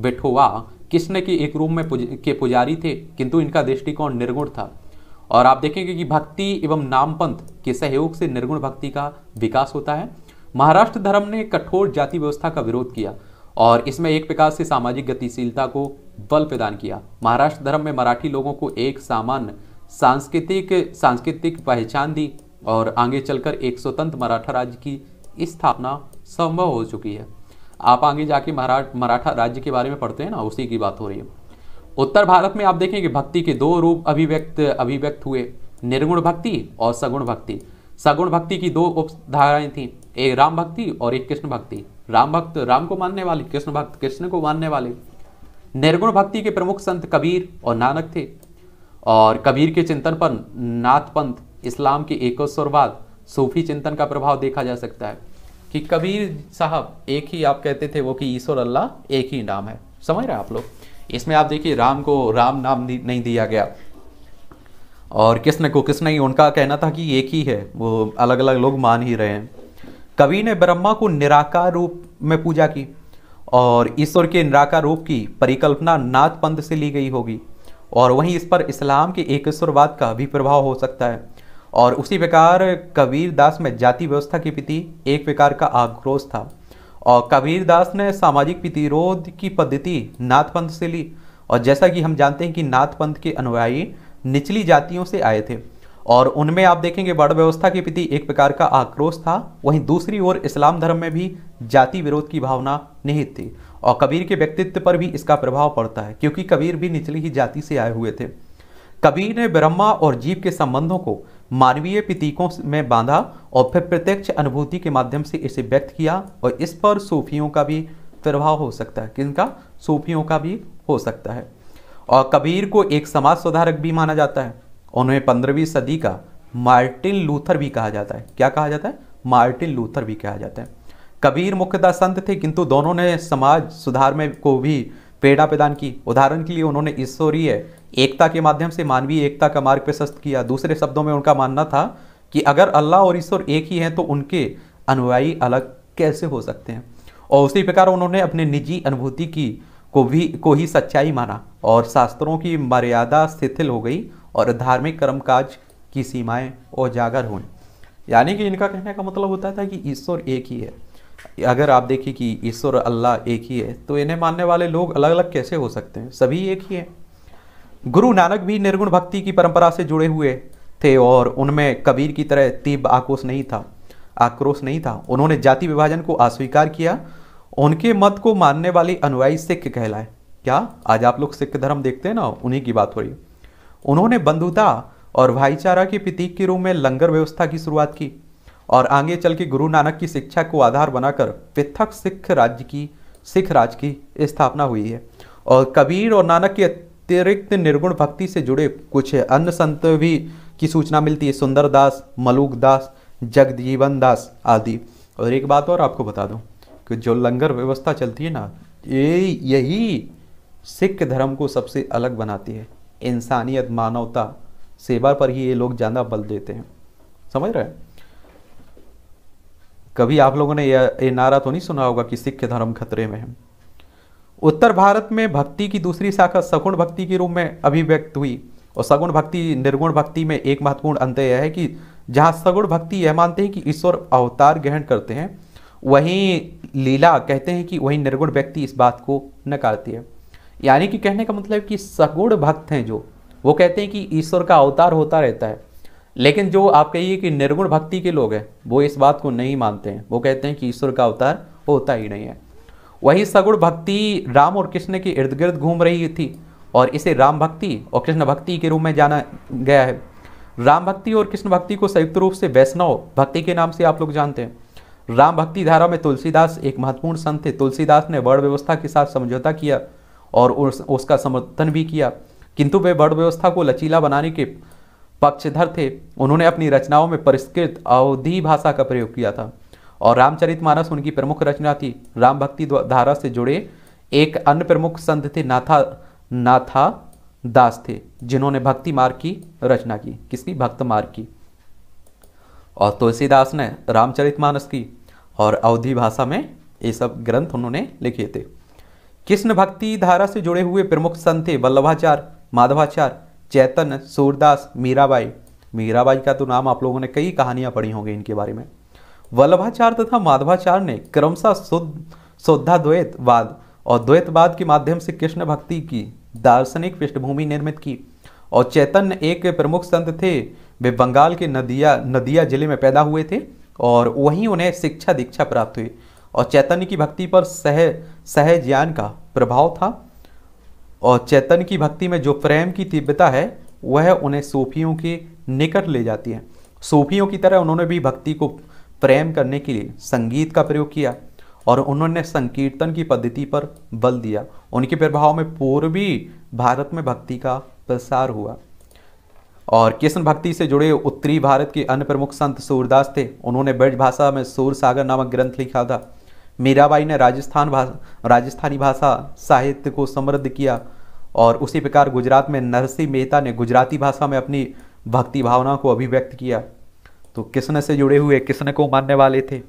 बिठोवा कृष्ण के एक रूप में पुज, के पुजारी थे किंतु इनका दृष्टिकोण निर्गुण था और आप देखेंगे कि भक्ति एवं नामपंथ के सहयोग से निर्गुण भक्ति का विकास होता है महाराष्ट्र धर्म ने कठोर जाति व्यवस्था का विरोध किया और इसमें एक प्रकार से सामाजिक गतिशीलता को बल प्रदान किया महाराष्ट्र धर्म में मराठी लोगों को एक सामान्य सांस्कृतिक सांस्कृतिक पहचान दी और आगे चलकर एक स्वतंत्र मराठा राज्य की स्थापना संभव हो चुकी है आप आगे जाके मराठा राज्य के बारे में पढ़ते हैं ना उसी की बात हो रही है उत्तर भारत में आप देखें कि भक्ति के दो रूप अभिव्यक्त अभिव्यक्त हुए निर्गुण भक्ति और सगुण भक्ति सगुण भक्ति की दो उपधाराएं थी एक राम भक्ति और एक कृष्ण भक्ति राम भक्त राम को मानने वाले कृष्ण भक्त कृष्ण को मानने वाले निर्गुण भक्ति के प्रमुख संत कबीर और नानक थे और कबीर के चिंतन पर नाथ पंथ इस्लाम के एकोस्वरवाद सूफी चिंतन का प्रभाव देखा जा सकता है कि कबीर साहब एक ही आप कहते थे वो कि ईश्वर अल्लाह एक ही नाम है समझ रहे हैं आप लोग इसमें आप देखिए राम को राम नाम नहीं दिया गया और कृष्ण को कृष्ण ही उनका कहना था कि एक ही है वो अलग अलग लोग मान ही रहे हैं कवि ने ब्रह्मा को निराकार रूप में पूजा की और ईश्वर के निराकार रूप की परिकल्पना नाथ पंथ से ली गई होगी और वहीं इस पर इस्लाम के ईश्वरवाद का भी प्रभाव हो सकता है और उसी प्रकार कबीर दास में जाति व्यवस्था के प्रति एक प्रकार का आक्रोश था और कबीर दास ने सामाजिक प्रतिरोध की पद्धति नाथपंथ से ली और जैसा कि हम जानते हैं कि नाथपंथ के अनुयायी निचली जातियों से आए थे और उनमें आप देखेंगे बड़ व्यवस्था के प्रति एक प्रकार का आक्रोश था वहीं दूसरी ओर इस्लाम धर्म में भी जाति विरोध की भावना निहित थी और कबीर के व्यक्तित्व पर भी इसका प्रभाव पड़ता है क्योंकि कबीर भी निचली ही जाति से आए हुए थे कबीर ने ब्रह्मा और जीव के संबंधों को मानवीय प्रतीकों में बांधा और फिर प्रत्यक्ष अनुभूति के माध्यम से इसे व्यक्त किया और इस पर सूफियों का भी प्रभाव हो सकता है किनका सूफियों का भी हो सकता है और कबीर को एक समाज सुधारक भी माना जाता है उन्हें पंद्रहवीं सदी का मार्टिन लूथर भी कहा जाता है क्या कहा जाता है मार्टिन लूथर भी कहा जाता है कबीर मुख्यतः संत थे किंतु दोनों ने समाज सुधार में को भी प्रेरणा प्रदान की उदाहरण के लिए उन्होंने ईश्वरीय एकता के माध्यम से मानवीय एकता का मार्ग प्रशस्त किया दूसरे शब्दों में उनका मानना था कि अगर अल्लाह और ईश्वर एक ही हैं तो उनके अनुयायी अलग कैसे हो सकते हैं और उसी प्रकार उन्होंने अपने निजी अनुभूति की को भी को ही सच्चाई माना और शास्त्रों की मर्यादा शिथिल हो गई और धार्मिक कर्मकाज की सीमाएं उजागर हुई यानी कि इनका कहने का मतलब होता था कि ईश्वर एक ही है अगर आप देखिए कि ईश्वर अल्लाह एक ही है तो इन्हें मानने वाले लोग अलग अलग कैसे हो सकते हैं सभी एक ही हैं गुरु नानक भी निर्गुण भक्ति की परंपरा से जुड़े हुए थे और उनमें कबीर की तरह तीव्र आक्रोश नहीं था आक्रोश नहीं था उन्होंने जाति विभाजन को अस्वीकार किया उनके मत को मानने वाली अनुयायी सिख कहलाए क्या आज आप लोग सिख धर्म देखते हैं ना उन्हीं की बात हो रही उन्होंने बंधुता और भाईचारा के प्रतीक के रूप में लंगर व्यवस्था की शुरुआत की और आगे चल के गुरु नानक की शिक्षा को आधार बनाकर पृथक सिख राज्य की सिख राज की स्थापना हुई है और कबीर और नानक के अतिरिक्त निर्गुण भक्ति से जुड़े कुछ अन्य संत भी की सूचना मिलती है सुंदरदास मलूक दास जगजीवन दास आदि और एक बात और आपको बता दूं कि जो लंगर व्यवस्था चलती है ना ये यही सिख धर्म को सबसे अलग बनाती है इंसानियत मानवता सेवा पर ही ये लोग ज़्यादा बल देते हैं समझ रहे हैं कभी आप लोगों ने यह नारा तो नहीं सुना होगा कि सिख धर्म खतरे में है उत्तर भारत में भक्ति की दूसरी शाखा सगुण भक्ति के रूप में अभिव्यक्त हुई और सगुण भक्ति निर्गुण भक्ति में एक महत्वपूर्ण अंतर यह है कि जहाँ सगुण भक्ति यह मानते हैं कि ईश्वर अवतार ग्रहण करते हैं वहीं लीला कहते हैं कि वहीं निर्गुण व्यक्ति इस बात को नकारती है यानी कि कहने का मतलब कि सगुण भक्त हैं जो वो कहते हैं कि ईश्वर का अवतार होता रहता है लेकिन जो आप कहिए कि निर्गुण भक्ति के लोग हैं वो इस बात को नहीं मानते हैं वो कहते हैं कि ईश्वर का अवतार होता ही नहीं है वही सगुण भक्ति राम और कृष्ण के इर्द गिर्द घूम रही थी और इसे राम भक्ति और कृष्ण भक्ति के रूप में जाना गया है राम भक्ति और कृष्ण भक्ति को संयुक्त रूप से वैष्णव भक्ति के नाम से आप लोग जानते हैं राम भक्ति धारा में तुलसीदास एक महत्वपूर्ण संत थे तुलसीदास ने वर्ण व्यवस्था के साथ समझौता किया और उस, उसका समर्थन भी किया किंतु वे वर्ण व्यवस्था को लचीला बनाने के पक्षधर थे उन्होंने अपनी रचनाओं में परिष्कृत अवधि भाषा का प्रयोग किया था और रामचरित मानस उनकी प्रमुख रचना थी राम भक्ति धारा से जुड़े एक अन्य प्रमुख संत थे नाथा नाथा दास थे जिन्होंने भक्ति मार्ग की रचना की किसकी भक्त मार्ग की और तुलसीदास ने रामचरितमानस की और अवधि भाषा में ये सब ग्रंथ उन्होंने लिखे थे कृष्ण भक्ति धारा से जुड़े हुए प्रमुख संत थे वल्लभाचार्य माधवाचार्य चैतन्य सूरदास मीराबाई मीराबाई का तो नाम आप लोगों ने कई कहानियां पढ़ी होंगी इनके बारे में वल्लभाचार्य तथा माधवाचार्य ने क्रमशः शोद्धाद्वैतवाद और द्वैतवाद के माध्यम से कृष्ण भक्ति की दार्शनिक पृष्ठभूमि निर्मित की और चैतन्य एक प्रमुख संत थे वे बंगाल के नदिया नदिया जिले में पैदा हुए थे और वहीं उन्हें शिक्षा दीक्षा प्राप्त हुई और चैतन्य की भक्ति पर सह सह ज्ञान का प्रभाव था और चैतन्य की भक्ति में जो प्रेम की तीव्रता है वह उन्हें सूफियों के निकट ले जाती है सूफियों की तरह उन्होंने भी भक्ति को प्रेम करने के लिए संगीत का प्रयोग किया और उन्होंने संकीर्तन की पद्धति पर बल दिया उनके प्रभाव में पूर्वी भारत में भक्ति का प्रसार हुआ और कृष्ण भक्ति से जुड़े उत्तरी भारत के अन्य प्रमुख संत सूरदास थे उन्होंने ब्रज भाषा में सूर सागर नामक ग्रंथ लिखा था मीराबाई ने राजस्थान भाषा राजस्थानी भाषा साहित्य को समृद्ध किया और उसी प्रकार गुजरात में नरसिंह मेहता ने गुजराती भाषा में अपनी भक्ति भावना को अभिव्यक्त किया तो कृष्ण से जुड़े हुए कृष्ण को मानने वाले थे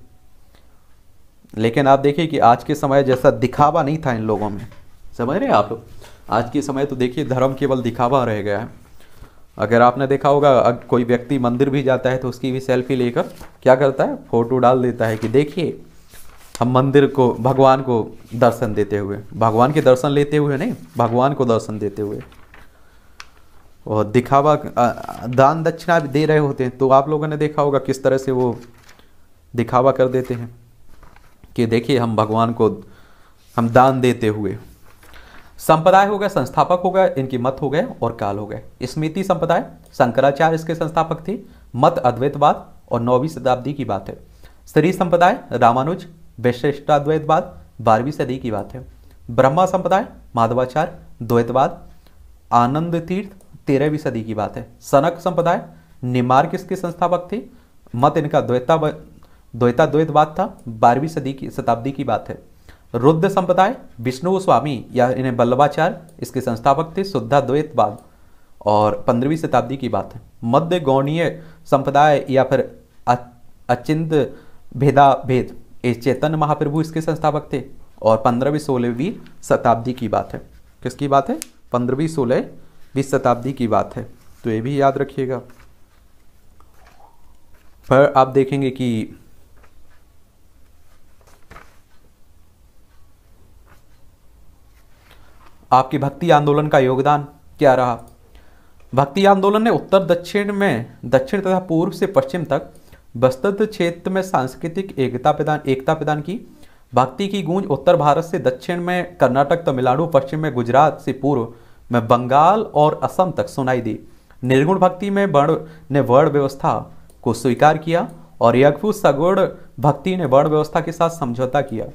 लेकिन आप देखिए कि आज के समय जैसा दिखावा नहीं था इन लोगों में समझ रहे हैं आप लोग आज के समय तो देखिए धर्म केवल दिखावा रह गया है अगर आपने देखा होगा कोई व्यक्ति मंदिर भी जाता है तो उसकी भी सेल्फी लेकर क्या करता है फोटो डाल देता है कि देखिए हम मंदिर को भगवान को दर्शन देते हुए भगवान के दर्शन लेते हुए नहीं भगवान को दर्शन देते हुए और दिखावा दान दक्षिणा भी दे रहे होते हैं तो आप लोगों ने देखा होगा किस तरह से वो दिखावा कर देते हैं कि देखिए हम भगवान को हम दान देते हुए संप्रदाय हो गए संस्थापक हो गए इनकी मत हो गए और काल हो गए स्मृति संप्रदाय शंकराचार्य इसके संस्थापक थे मत अद्वैतवाद और नौवीं शताब्दी की बात है स्त्री संप्रदाय रामानुज वैश्रेष्ठाद्वैतवाद बारहवीं सदी की बात है ब्रह्मा संप्रदाय माधवाचार्य द्वैतवाद आनंद तीर्थ तेरहवीं सदी की बात है सनक संप्रदाय निमार किसके संस्थापक थे मत इनका द्वैता द्वैता द्वैताद्वैतवाद था बारहवीं सदी की शताब्दी की बात है रुद्र संप्रदाय विष्णु स्वामी या इन्हें बल्लवाचार्य इसके संस्थापक थे शुद्धा द्वैतवाद और पंद्रहवीं शताब्दी की बात है मध्य गौणीय संप्रदाय या फिर अचिंत भेदा भेद ये चेतन महाप्रभु इसके संस्थापक थे और पंद्रहवीं सोलहवीं शताब्दी की बात है किसकी बात है पंद्रहवीं सोलह बीस शताब्दी की बात है तो ये भी याद रखिएगा पर आप देखेंगे कि आपकी भक्ति आंदोलन का योगदान क्या रहा भक्ति आंदोलन ने उत्तर दक्षिण में दक्षिण तथा पूर्व से पश्चिम तक बस्तर क्षेत्र में सांस्कृतिक एकता प्रदान एकता प्रदान की भक्ति की गूंज उत्तर भारत से दक्षिण में कर्नाटक तमिलनाडु पश्चिम में गुजरात से पूर्व में बंगाल और असम तक सुनाई दी निर्गुण भक्ति में वर्ण ने वर्ण व्यवस्था को स्वीकार किया और यज्ञ सगुण भक्ति ने वर्ण व्यवस्था के साथ समझौता किया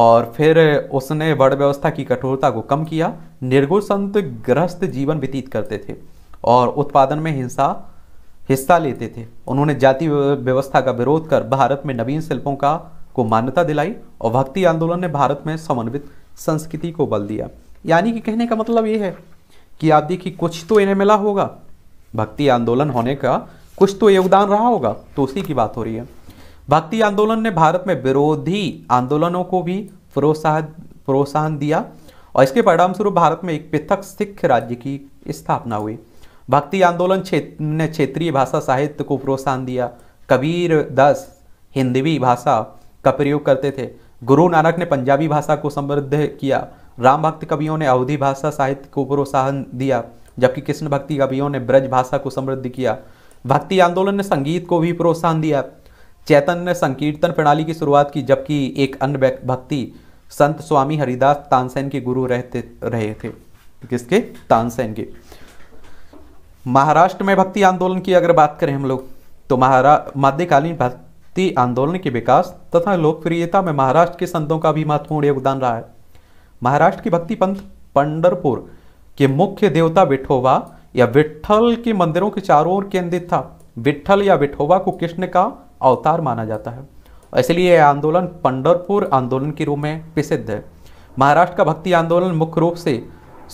और फिर उसने वर्ण व्यवस्था की कठोरता को कम किया निर्गुण संत ग्रस्त जीवन व्यतीत करते थे और उत्पादन में हिंसा हिस्सा लेते थे उन्होंने जाति व्यवस्था का विरोध कर भारत में नवीन शिल्पों का को मान्यता दिलाई और भक्ति आंदोलन ने भारत में समन्वित संस्कृति को बल दिया यानी कि कहने का मतलब ये है कि आप देखिए कुछ तो इन्हें मिला होगा भक्ति आंदोलन होने का कुछ तो योगदान रहा होगा तो उसी की बात हो रही है भक्ति आंदोलन ने भारत में विरोधी आंदोलनों को भी प्रोत्साहन प्रोत्साहन दिया और इसके परिणामस्वरूप भारत में एक पृथक सिख राज्य की स्थापना हुई भक्ति आंदोलन क्षेत्र ने क्षेत्रीय भाषा साहित्य को प्रोत्साहन दिया कबीर दस हिंदवी भाषा का प्रयोग करते थे गुरु नानक ने पंजाबी भाषा को समृद्ध किया राम भक्त कवियों ने अवधि भाषा साहित्य को प्रोत्साहन दिया जबकि कृष्ण भक्ति कवियों ने ब्रज भाषा को समृद्ध किया भक्ति आंदोलन ने संगीत को भी प्रोत्साहन दिया चैतन्य ने संकीर्तन प्रणाली की शुरुआत की जबकि एक अन्य भक्ति संत स्वामी हरिदास तानसेन के गुरु रहते रहे थे किसके तानसेन के महाराष्ट्र में भक्ति आंदोलन की अगर बात करें हम लोग तो महारा मध्यकालीन भक्ति आंदोलन के विकास तथा लोकप्रियता में महाराष्ट्र के संतों का भी महत्वपूर्ण योगदान रहा है महाराष्ट्र की भक्ति पंथ पंडरपुर के मुख्य देवता विठोबा या विठल के मंदिरों के चारों ओर केंद्रित था विठल या विठोबा को कृष्ण का अवतार माना जाता है इसलिए यह आंदोलन पंडरपुर आंदोलन के रूप में प्रसिद्ध है महाराष्ट्र का भक्ति आंदोलन मुख्य रूप से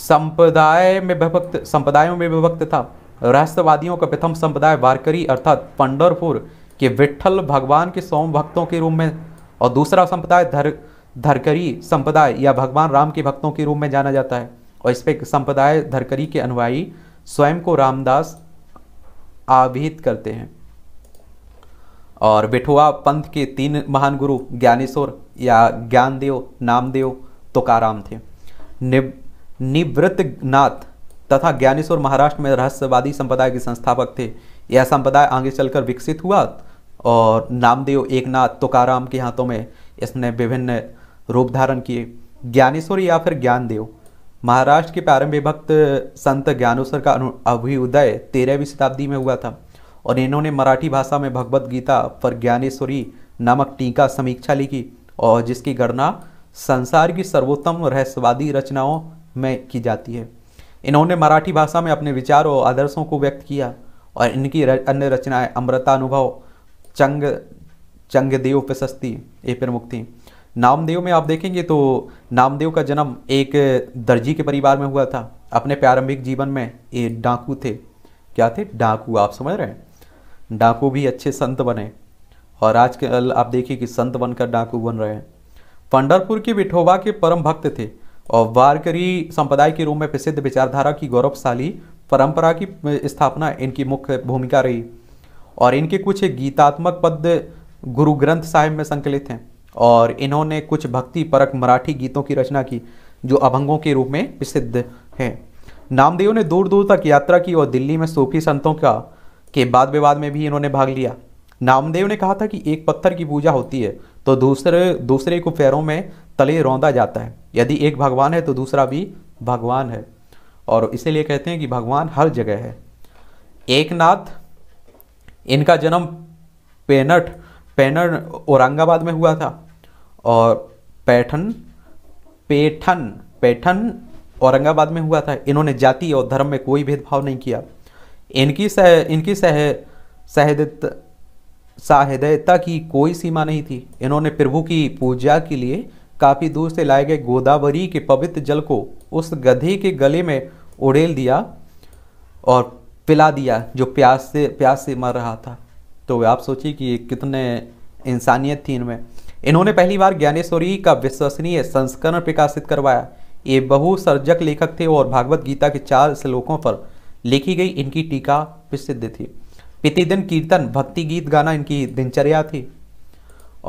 संप्रदाय में विभक्त संप्रदायों में विभक्त था राष्ट्रवादियों का प्रथम संप्रदाय वारकरी अर्थात पंडरपुर के विठल भगवान के सोम भक्तों के रूप में और दूसरा संप्रदाय धर्म धरकरी संप्रदाय या भगवान राम के भक्तों के रूप में जाना जाता है और इस पे संप्रदाय धरकरी के अनुयायी स्वयं को रामदास आभित करते हैं और बिठुआ पंथ के तीन महान गुरु ज्ञानेश्वर या ज्ञानदेव नामदेव तुकाराम थे निव निवृत्तनाथ तथा ज्ञानेश्वर महाराष्ट्र में रहस्यवादी संप्रदाय के संस्थापक थे यह संप्रदाय आगे चलकर विकसित हुआ और नामदेव एकनाथ तुकाराम के हाथों में इसने विभिन्न रूप धारण किए ज्ञानेश्वर या फिर ज्ञानदेव महाराष्ट्र के प्रारंभ भक्त संत ज्ञानेश्वर का अभ्युदय तेरहवीं शताब्दी में हुआ था और इन्होंने मराठी भाषा में भगवत गीता पर ज्ञानेश्वरी नामक टीका समीक्षा लिखी और जिसकी गणना संसार की सर्वोत्तम रहस्यवादी रचनाओं में की जाती है इन्होंने मराठी भाषा में अपने विचार और आदर्शों को व्यक्त किया और इनकी अन्य रचनाएं अनुभव चंग चंगदेव प्रशस्ति ये प्रमुख थी नामदेव में आप देखेंगे तो नामदेव का जन्म एक दर्जी के परिवार में हुआ था अपने प्रारंभिक जीवन में ये डाकू थे क्या थे डाकू आप समझ रहे हैं डाकू भी अच्छे संत बने और आजकल आप देखिए कि संत बनकर डाकू बन रहे हैं पंडरपुर के विठोबा के परम भक्त थे और वारकरी संप्रदाय के रूप में प्रसिद्ध विचारधारा की गौरवशाली परंपरा की स्थापना इनकी मुख्य भूमिका रही और इनके कुछ गीतात्मक पद गुरु ग्रंथ साहिब में संकलित हैं और इन्होंने कुछ भक्ति परक मराठी गीतों की रचना की जो अभंगों के रूप में प्रसिद्ध हैं नामदेव ने दूर दूर तक यात्रा की और दिल्ली में सूफी संतों का के बाद विवाद में भी इन्होंने भाग लिया नामदेव ने कहा था कि एक पत्थर की पूजा होती है तो दूसरे दूसरे को पैरों में तले रौंदा जाता है यदि एक भगवान है तो दूसरा भी भगवान है और इसीलिए कहते हैं कि भगवान हर जगह है एक नाथ इनका जन्म पेनट पेनर औरंगाबाद में हुआ था और पैठन पैठन पैठन औरंगाबाद में हुआ था इन्होंने जाति और धर्म में कोई भेदभाव नहीं किया इनकी सह इनकी सह सहदित साहृदयता की कोई सीमा नहीं थी इन्होंने प्रभु की पूजा के लिए काफ़ी दूर से लाए गए गोदावरी के पवित्र जल को उस गधे के गले में उड़ेल दिया और पिला दिया जो प्यास से प्यास से मर रहा था तो आप सोचिए कि कितने इंसानियत थी इनमें इन्होंने पहली बार ज्ञानेश्वरी का विश्वसनीय संस्करण प्रकाशित करवाया ये बहुसर्जक लेखक थे और भागवत गीता के चार श्लोकों पर लिखी गई इनकी टीका प्रसिद्ध थी प्रतिदिन कीर्तन भक्ति गीत गाना इनकी दिनचर्या थी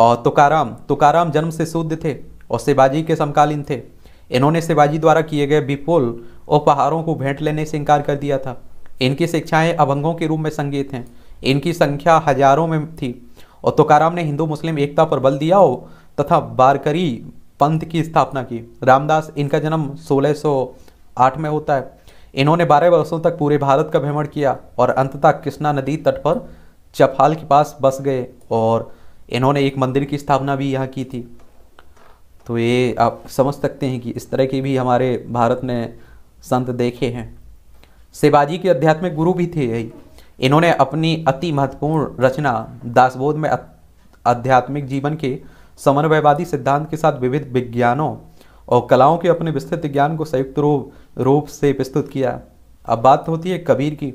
और तुकाराम तुकाराम जन्म से शुद्ध थे और शिवाजी के समकालीन थे इन्होंने शिवाजी द्वारा किए गए विपुल उपहारों को भेंट लेने से इनकार कर दिया था इनकी शिक्षाएं अभंगों के रूप में संगीत हैं इनकी संख्या हजारों में थी और तुकाराम ने हिंदू मुस्लिम एकता पर बल दिया हो तथा बारकरी पंथ की स्थापना की रामदास इनका जन्म 1608 में होता है इन्होंने 12 वर्षों तक पूरे भारत का भ्रमण किया और अंततः कृष्णा नदी तट पर चफाल के पास बस गए और इन्होंने एक मंदिर की स्थापना भी यहाँ की थी तो ये आप समझ सकते हैं कि इस तरह के भी हमारे भारत ने संत देखे हैं शिवाजी के आध्यात्मिक गुरु भी थे यही इन्होंने अपनी अति महत्वपूर्ण रचना दासबोध में आध्यात्मिक जीवन के समन्वयवादी सिद्धांत के साथ विविध विज्ञानों और कलाओं के अपने विस्तृत ज्ञान को संयुक्त रूप रूप से प्रस्तुत किया अब बात होती है कबीर की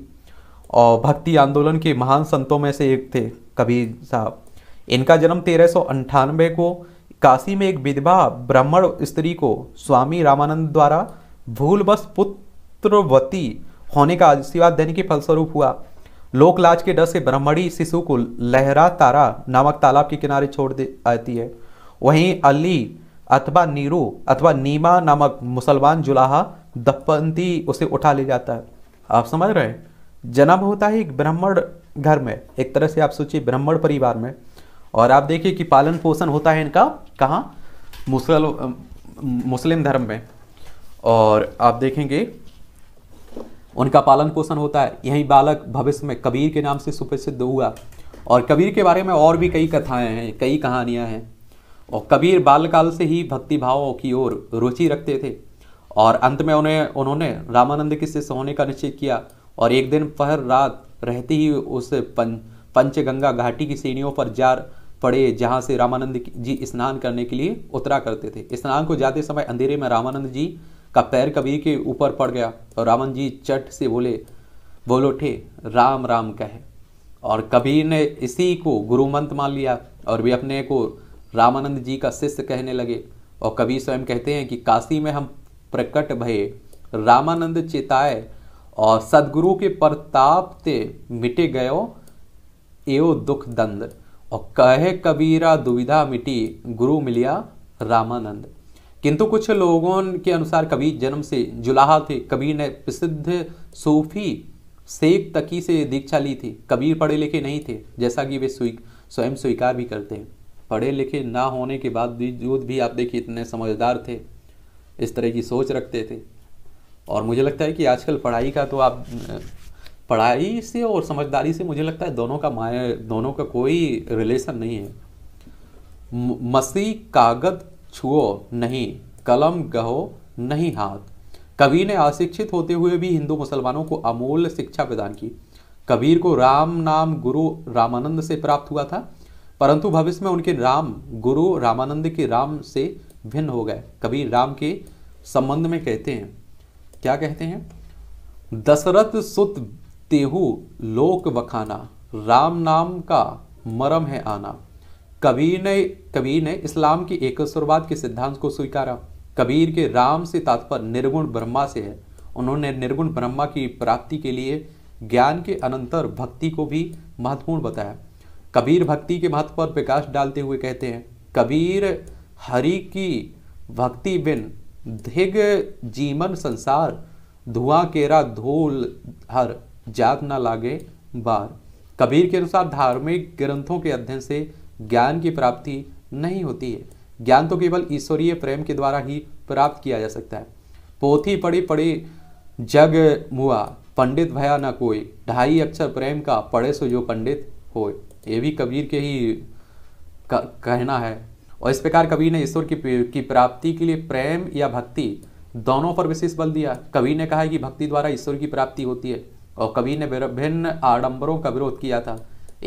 और भक्ति आंदोलन के महान संतों में से एक थे कबीर साहब इनका जन्म तेरह को काशी में एक विधवा ब्राह्मण स्त्री को स्वामी रामानंद द्वारा भूलवश पुत्रवती होने का आशीर्वाद देने के फलस्वरूप हुआ लोकलाज के डर से ब्राह्मणी शिशु को लहरा तारा नामक तालाब के किनारे छोड़ दे आती है वहीं अली अथवा नीरू अथवा नीमा नामक मुसलमान जुलाहा दफपंती उसे उठा ले जाता है आप समझ रहे हैं जन्म होता है एक ब्राह्मण घर में एक तरह से आप सोचिए ब्राह्मण परिवार में और आप देखिए कि पालन पोषण होता है इनका कहाँ मुसल मुस्लिम धर्म में और आप देखेंगे उनका पालन पोषण होता है यही बालक भविष्य में कबीर के नाम से सुप्रसिद्ध हुआ और कबीर के बारे में और भी कई कथाएं हैं कई कहानियां हैं और कबीर बालकाल से ही भक्ति भाव की ओर रुचि रखते थे और अंत में उन्हें उन्होंने रामानंद के से होने का निश्चय किया और एक दिन पहर रात रहते ही उस पं, पंचगंगा घाटी की सीढ़ियों पर जा पड़े जहाँ से रामानंद जी स्नान करने के लिए उतरा करते थे स्नान को जाते समय अंधेरे में रामानंद जी का पैर कबीर के ऊपर पड़ गया और तो रावण जी चट से बोले बोलो ठे राम राम कहे और कबीर ने इसी को गुरु मंत्र मान लिया और भी अपने को रामानंद जी का शिष्य कहने लगे और कबीर स्वयं कहते हैं कि काशी में हम प्रकट भये रामानंद चेताए और सदगुरु के प्रताप ते मिटे गयो एव दुख दंद और कहे कबीरा दुविधा मिटी गुरु मिलिया रामानंद किंतु कुछ लोगों के अनुसार कबीर जन्म से जुलाहा थे कबीर ने प्रसिद्ध सूफी शेख तकी से दीक्षा ली थी कबीर पढ़े लिखे नहीं थे जैसा कि वे स्वी स्वयं स्वीकार भी करते हैं पढ़े लिखे ना होने के बावजूद भी आप देखिए इतने समझदार थे इस तरह की सोच रखते थे और मुझे लगता है कि आजकल पढ़ाई का तो आप पढ़ाई से और समझदारी से मुझे लगता है दोनों का माय दोनों का कोई रिलेशन नहीं है मसीह कागद छुओ नहीं कलम गहो नहीं हाथ कवि ने अशिक्षित होते हुए भी हिंदू मुसलमानों को अमूल्य शिक्षा प्रदान की कबीर को राम नाम गुरु रामानंद से प्राप्त हुआ था परंतु भविष्य में उनके राम गुरु रामानंद के राम से भिन्न हो गए कबीर राम के संबंध में कहते हैं क्या कहते हैं दशरथ सुत तेहु लोक वखाना राम नाम का मरम है आना कबीर ने कबीर ने इस्लाम की एकस्वरवाद के सिद्धांत को स्वीकारा कबीर के राम से तात्पर्य निर्गुण ब्रह्मा से है उन्होंने निर्गुण ब्रह्मा की प्राप्ति के लिए ज्ञान के अनंतर भक्ति को भी महत्वपूर्ण बताया कबीर भक्ति के महत्व पर प्रकाश डालते हुए कहते हैं कबीर हरि की भक्ति बिन धिग जीवन संसार धुआं केरा धूल हर जात न लागे बार कबीर के अनुसार धार्मिक ग्रंथों के अध्ययन से ज्ञान की प्राप्ति नहीं होती है ज्ञान तो केवल ईश्वरीय प्रेम के द्वारा ही प्राप्त किया जा सकता है पोथी पड़ी पड़ी जग मुआ पंडित भया ना कोई ढाई अक्षर प्रेम का पढ़े सो जो पंडित हो ये भी कबीर के ही कहना है और इस प्रकार कबीर ने ईश्वर की की प्राप्ति के लिए प्रेम या भक्ति दोनों पर विशेष बल दिया कबीर ने कहा है कि भक्ति द्वारा ईश्वर की प्राप्ति होती है और कबीर ने विभिन्न आडंबरों का विरोध किया था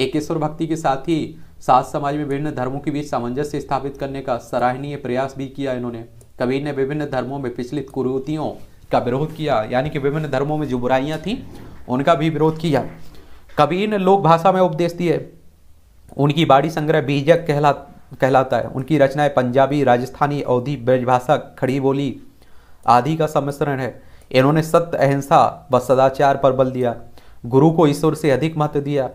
एक ईश्वर भक्ति के साथ ही साथ समाज में विभिन्न धर्मों के बीच सामंजस्य स्थापित करने का सराहनीय प्रयास भी किया इन्होंने कबीर ने विभिन्न धर्मों में पिछलित कुरूतियों का विरोध किया यानी कि विभिन्न धर्मों में जो बुराइयाँ थीं उनका भी विरोध किया कबीर ने लोक भाषा में उपदेश दिए उनकी बाड़ी संग्रह बीजक कहला कहलाता है उनकी रचनाएं पंजाबी राजस्थानी अवधि ब्रजभाषा खड़ी बोली आदि का सम्मिश्रण है इन्होंने सत्य अहिंसा व सदाचार पर बल दिया गुरु को ईश्वर से अधिक महत्व दिया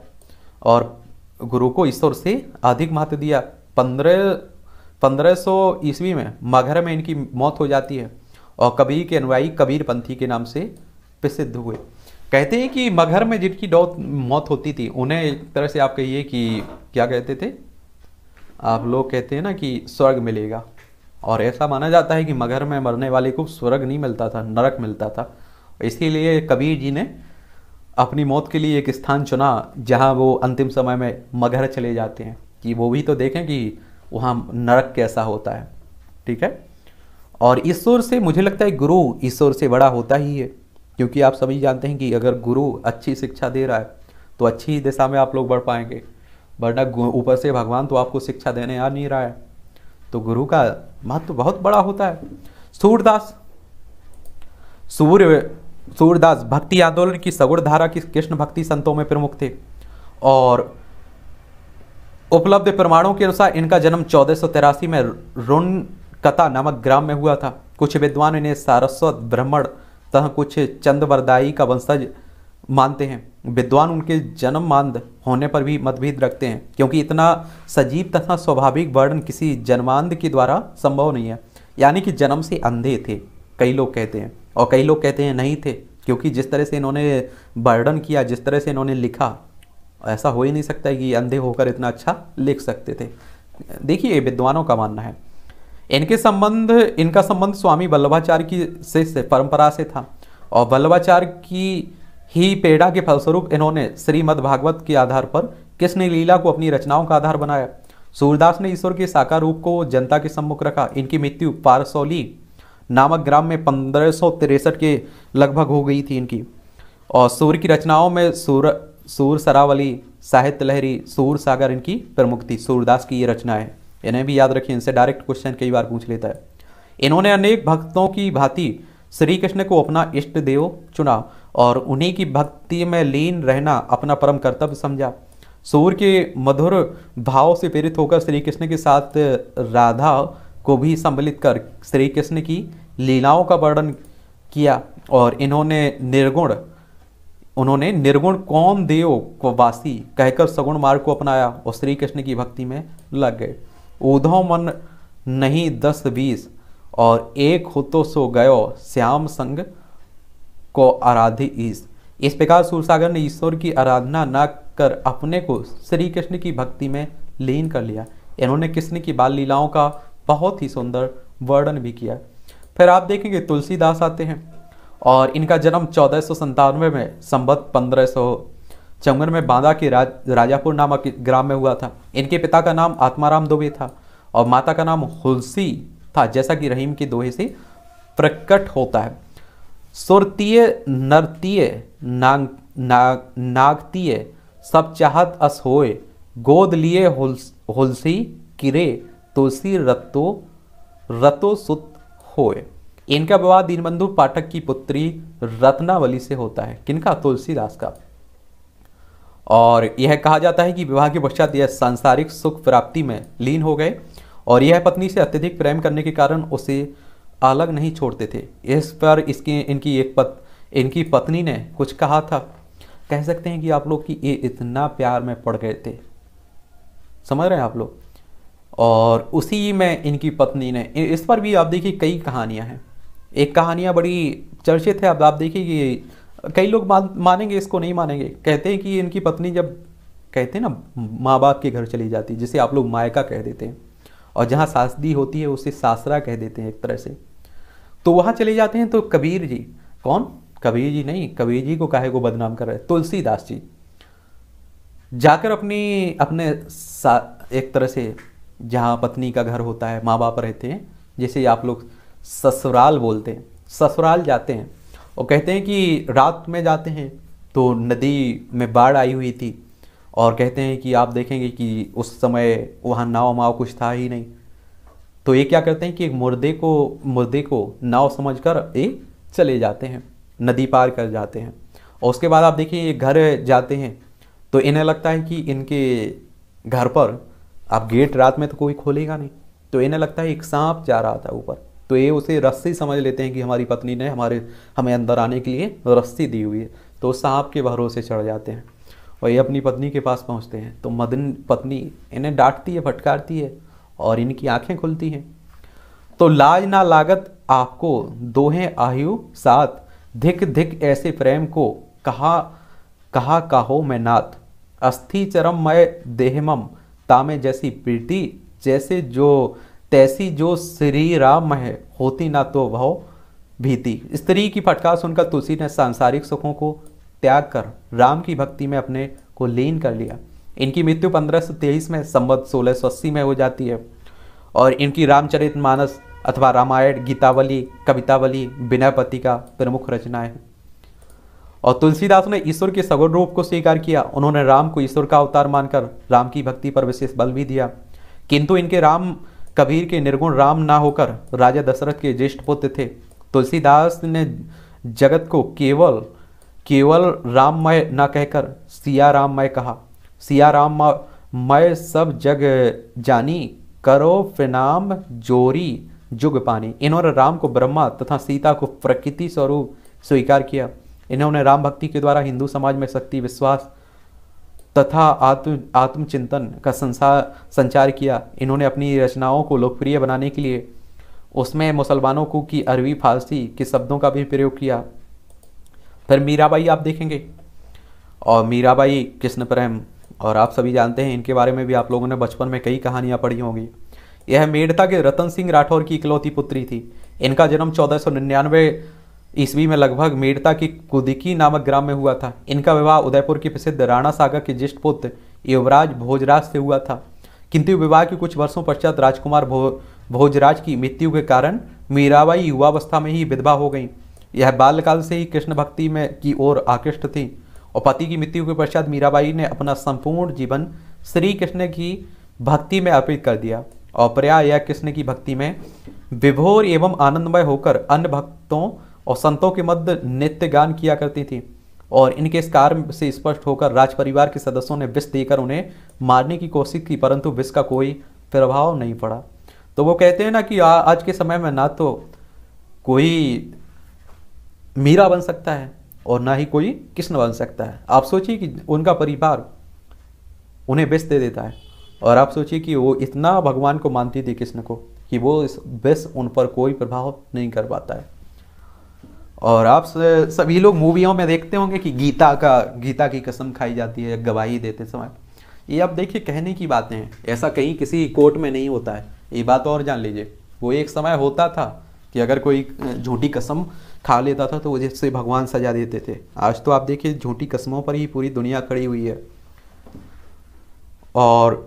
और गुरु को ईश्वर से अधिक महत्व दिया पंद्रह पंद्रह सौ ईस्वी में मगर में इनकी मौत हो जाती है और कबीर के अनुयायी कबीर पंथी के नाम से प्रसिद्ध हुए कहते हैं कि मगर में जिनकी मौत होती थी उन्हें एक तरह से आप कहिए कि क्या कहते थे आप लोग कहते हैं ना कि स्वर्ग मिलेगा और ऐसा माना जाता है कि मगर में मरने वाले को स्वर्ग नहीं मिलता था नरक मिलता था इसीलिए कबीर जी ने अपनी मौत के लिए एक स्थान चुना जहाँ वो अंतिम समय में मगहर चले जाते हैं कि वो भी तो देखें कि वहाँ नरक कैसा होता है ठीक है और ईश्वर से मुझे लगता है गुरु ईश्वर से बड़ा होता ही है क्योंकि आप सभी जानते हैं कि अगर गुरु अच्छी शिक्षा दे रहा है तो अच्छी दिशा में आप लोग बढ़ पाएंगे वरना ऊपर से भगवान तो आपको शिक्षा देने आ नहीं रहा है तो गुरु का महत्व तो बहुत बड़ा होता है सूरदास सूर्य सूरदास भक्ति आंदोलन की सगुण धारा की कृष्ण भक्ति संतों में प्रमुख थे और उपलब्ध प्रमाणों के अनुसार इनका जन्म चौदह में कथा नामक ग्राम में हुआ था कुछ विद्वान इन्हें सारस्वत ब्राह्मण तथा कुछ चंदवरदाई का वंशज मानते हैं विद्वान उनके जन्म मांद होने पर भी मतभेद रखते हैं क्योंकि इतना सजीव तथा स्वाभाविक वर्णन किसी जन्मांध के द्वारा संभव नहीं है यानी कि जन्म से अंधे थे कई लोग कहते हैं और कई लोग कहते हैं नहीं थे क्योंकि जिस तरह से इन्होंने वर्णन किया जिस तरह से इन्होंने लिखा ऐसा हो ही नहीं सकता कि अंधे होकर इतना अच्छा लिख सकते थे देखिए विद्वानों का मानना है इनके संबंध इनका संबंध स्वामी वल्लभाचार्य की से, से परंपरा से था और वल्लभाचार्य की ही पेड़ा के फलस्वरूप इन्होंने श्रीमद भागवत के आधार पर कृष्ण लीला को अपनी रचनाओं का आधार बनाया सूरदास ने ईश्वर के साकार रूप को जनता के सम्मुख रखा इनकी मृत्यु पारसौली नामक ग्राम में पंद्रह के लगभग हो गई थी इनकी और सूर्य की रचनाओं में सूर सूर सरावली साहित्य लहरी सूर सागर इनकी प्रमुख थी सूरदास की ये रचना है इन्हें भी याद रखिए इनसे डायरेक्ट क्वेश्चन कई बार पूछ लेता है इन्होंने अनेक भक्तों की भांति श्री कृष्ण को अपना इष्ट देव चुना और उन्हीं की भक्ति में लीन रहना अपना परम कर्तव्य समझा सूर्य के मधुर भाव से प्रेरित होकर श्री कृष्ण के साथ राधा को भी सम्मिलित कर श्री कृष्ण की लीलाओं का वर्णन किया और इन्होंने निर्गुण उन्होंने निर्गुण कौन देव को वासी कहकर सगुण मार्ग को अपनाया और श्री कृष्ण की भक्ति में लग गए उधो मन नहीं दस बीस और एक हो तो सो गयो श्याम संग को आराध्य ईस इस प्रकार सूरसागर ने ईश्वर की आराधना न कर अपने को श्री कृष्ण की भक्ति में लीन कर लिया इन्होंने कृष्ण की बाल लीलाओं का बहुत ही सुंदर वर्णन भी किया फिर आप देखेंगे तुलसीदास आते हैं और इनका जन्म चौदह सौ संतानवे में संबत पंद्रह चंगन में बांदा के राज राजापुर नामक ग्राम में हुआ था इनके पिता का नाम आत्माराम दुबे था और माता का नाम हुलसी था जैसा कि रहीम के दोहे से प्रकट होता है सुरतीय नरतीय नाग नाग नागतीय सब चाहत अस होए गोद लिए हुलसी किरे तुलसी रतो रतो सुत होए इनका विवाह दीनबंधु पाठक की पुत्री रत्नावली से होता है किनका तुलसीदास का और यह कहा जाता है कि विवाह के पश्चात यह सांसारिक सुख प्राप्ति में लीन हो गए और यह पत्नी से अत्यधिक प्रेम करने के कारण उसे अलग नहीं छोड़ते थे इस पर इसकी इनकी एक पत इनकी पत्नी ने कुछ कहा था कह सकते हैं कि आप लोग कि ये इतना प्यार में पड़ गए थे समझ रहे हैं आप लोग और उसी में इनकी पत्नी ने इस पर भी आप देखिए कई कहानियां हैं एक कहानियां बड़ी चर्चित है अब आप देखिए कि कई लोग मान मानेंगे इसको नहीं मानेंगे कहते हैं कि इनकी पत्नी जब कहते हैं ना माँ बाप के घर चली जाती जिसे आप लोग मायका कह देते हैं और जहाँ सासदी होती है उसे सासरा कह देते हैं एक तरह से तो वहाँ चले जाते हैं तो कबीर जी कौन कबीर जी नहीं कबीर जी को काहे को बदनाम कर रहे हैं तुलसीदास जी जाकर अपनी अपने एक तरह से जहाँ पत्नी का घर होता है माँ बाप रहते हैं जैसे आप लोग ससुराल बोलते हैं ससुराल जाते हैं और कहते हैं कि रात में जाते हैं तो नदी में बाढ़ आई हुई थी और कहते हैं कि आप देखेंगे कि उस समय वहाँ नाव माव कुछ था ही नहीं तो ये क्या करते हैं कि एक मुर्दे को मुर्दे को नाव समझकर ये चले जाते हैं नदी पार कर जाते हैं और उसके बाद आप देखिए ये घर जाते हैं तो इन्हें लगता है कि इनके घर पर अब गेट रात में तो कोई खोलेगा नहीं तो इन्हें लगता है एक सांप जा रहा था ऊपर तो ये उसे रस्सी समझ लेते हैं कि हमारी पत्नी ने हमारे हमें अंदर आने के लिए रस्सी दी हुई है तो सांप के भरोसे चढ़ जाते हैं और ये अपनी पत्नी के पास पहुंचते हैं तो मदन पत्नी इन्हें डांटती है फटकारती है और इनकी आंखें खुलती हैं तो लाज ना लागत आपको दोहे आयु साथ धिक धिक ऐसे प्रेम को कहा कहा काहो मैं नाथ अस्थि चरम मैं देहमम तामे जैसी प्रीति जैसे जो तैसी जो श्री राम है होती ना तो वह भीती स्त्री की फटकार सुनकर तुलसी ने सांसारिक सुखों को त्याग कर राम की भक्ति में अपने को लीन कर लिया इनकी मृत्यु पंद्रह सौ तेईस में संबद्ध सोलह सौ अस्सी में हो जाती है और इनकी रामचरित मानस अथवा रामायण गीतावली कवितावली विनयपति का प्रमुख रचनाएं हैं और तुलसीदास ने ईश्वर के सगुण रूप को स्वीकार किया उन्होंने राम को ईश्वर का अवतार मानकर राम की भक्ति पर विशेष बल भी दिया किंतु इनके राम कबीर के निर्गुण राम ना होकर राजा दशरथ के ज्येष्ठ पुत्र थे तुलसीदास ने जगत को केवल केवल राममय न कहकर सिया राममय कहा सिया राम मय सब जग जानी करो फिनाम जोरी जुग पानी इन्होंने राम को ब्रह्मा तथा सीता को प्रकृति स्वरूप स्वीकार किया इन्होंने राम भक्ति के द्वारा हिंदू समाज में शक्ति विश्वास तथा आत्म आत्मचिंतन का संसार संचार किया इन्होंने अपनी रचनाओं को लोकप्रिय बनाने के लिए उसमें मुसलमानों को की अरबी फारसी के शब्दों का भी प्रयोग किया फिर मीराबाई आप देखेंगे और मीराबाई कृष्ण प्रेम और आप सभी जानते हैं इनके बारे में भी आप लोगों ने बचपन में कई कहानियाँ पढ़ी होंगी यह मेड़ता के रतन सिंह राठौर की इकलौती पुत्री थी इनका जन्म चौदह ईस्वी में लगभग मेड़ता की कुदिकी नामक ग्राम में हुआ था इनका विवाह उदयपुर की प्रसिद्ध राणा सागर के ज्येष्ठ पुत्र युवराज भोजराज से हुआ था किंतु विवाह के कुछ वर्षों पश्चात राजकुमार भो भोजराज की मृत्यु के कारण मीराबाई युवावस्था में ही विधवा हो गई यह बाल्यकाल से ही कृष्ण भक्ति में की ओर आकृष्ट थी और पति की मृत्यु के पश्चात मीराबाई ने अपना संपूर्ण जीवन श्री कृष्ण की भक्ति में अर्पित कर दिया और प्रया कृष्ण की भक्ति में विभोर एवं आनंदमय होकर अन्य भक्तों और संतों के मध्य नित्य गान किया करती थी और इनके इस कार्य से स्पष्ट होकर राज परिवार के सदस्यों ने विष देकर उन्हें मारने की कोशिश की परंतु विष का कोई प्रभाव नहीं पड़ा तो वो कहते हैं ना कि आ, आज के समय में ना तो कोई मीरा बन सकता है और ना ही कोई कृष्ण बन सकता है आप सोचिए कि उनका परिवार उन्हें विष दे देता है और आप सोचिए कि वो इतना भगवान को मानती थी कृष्ण को कि वो इस विष उन पर कोई प्रभाव नहीं कर पाता है और आप सभी लोग मूवियों में देखते होंगे कि गीता का गीता की कसम खाई जाती है गवाही देते समय ये आप देखिए कहने की बातें हैं ऐसा कहीं किसी कोर्ट में नहीं होता है ये बात और जान लीजिए वो एक समय होता था कि अगर कोई झूठी कसम खा लेता था तो वो जैसे भगवान सजा देते थे आज तो आप देखिए झूठी कस्मों पर ही पूरी दुनिया खड़ी हुई है और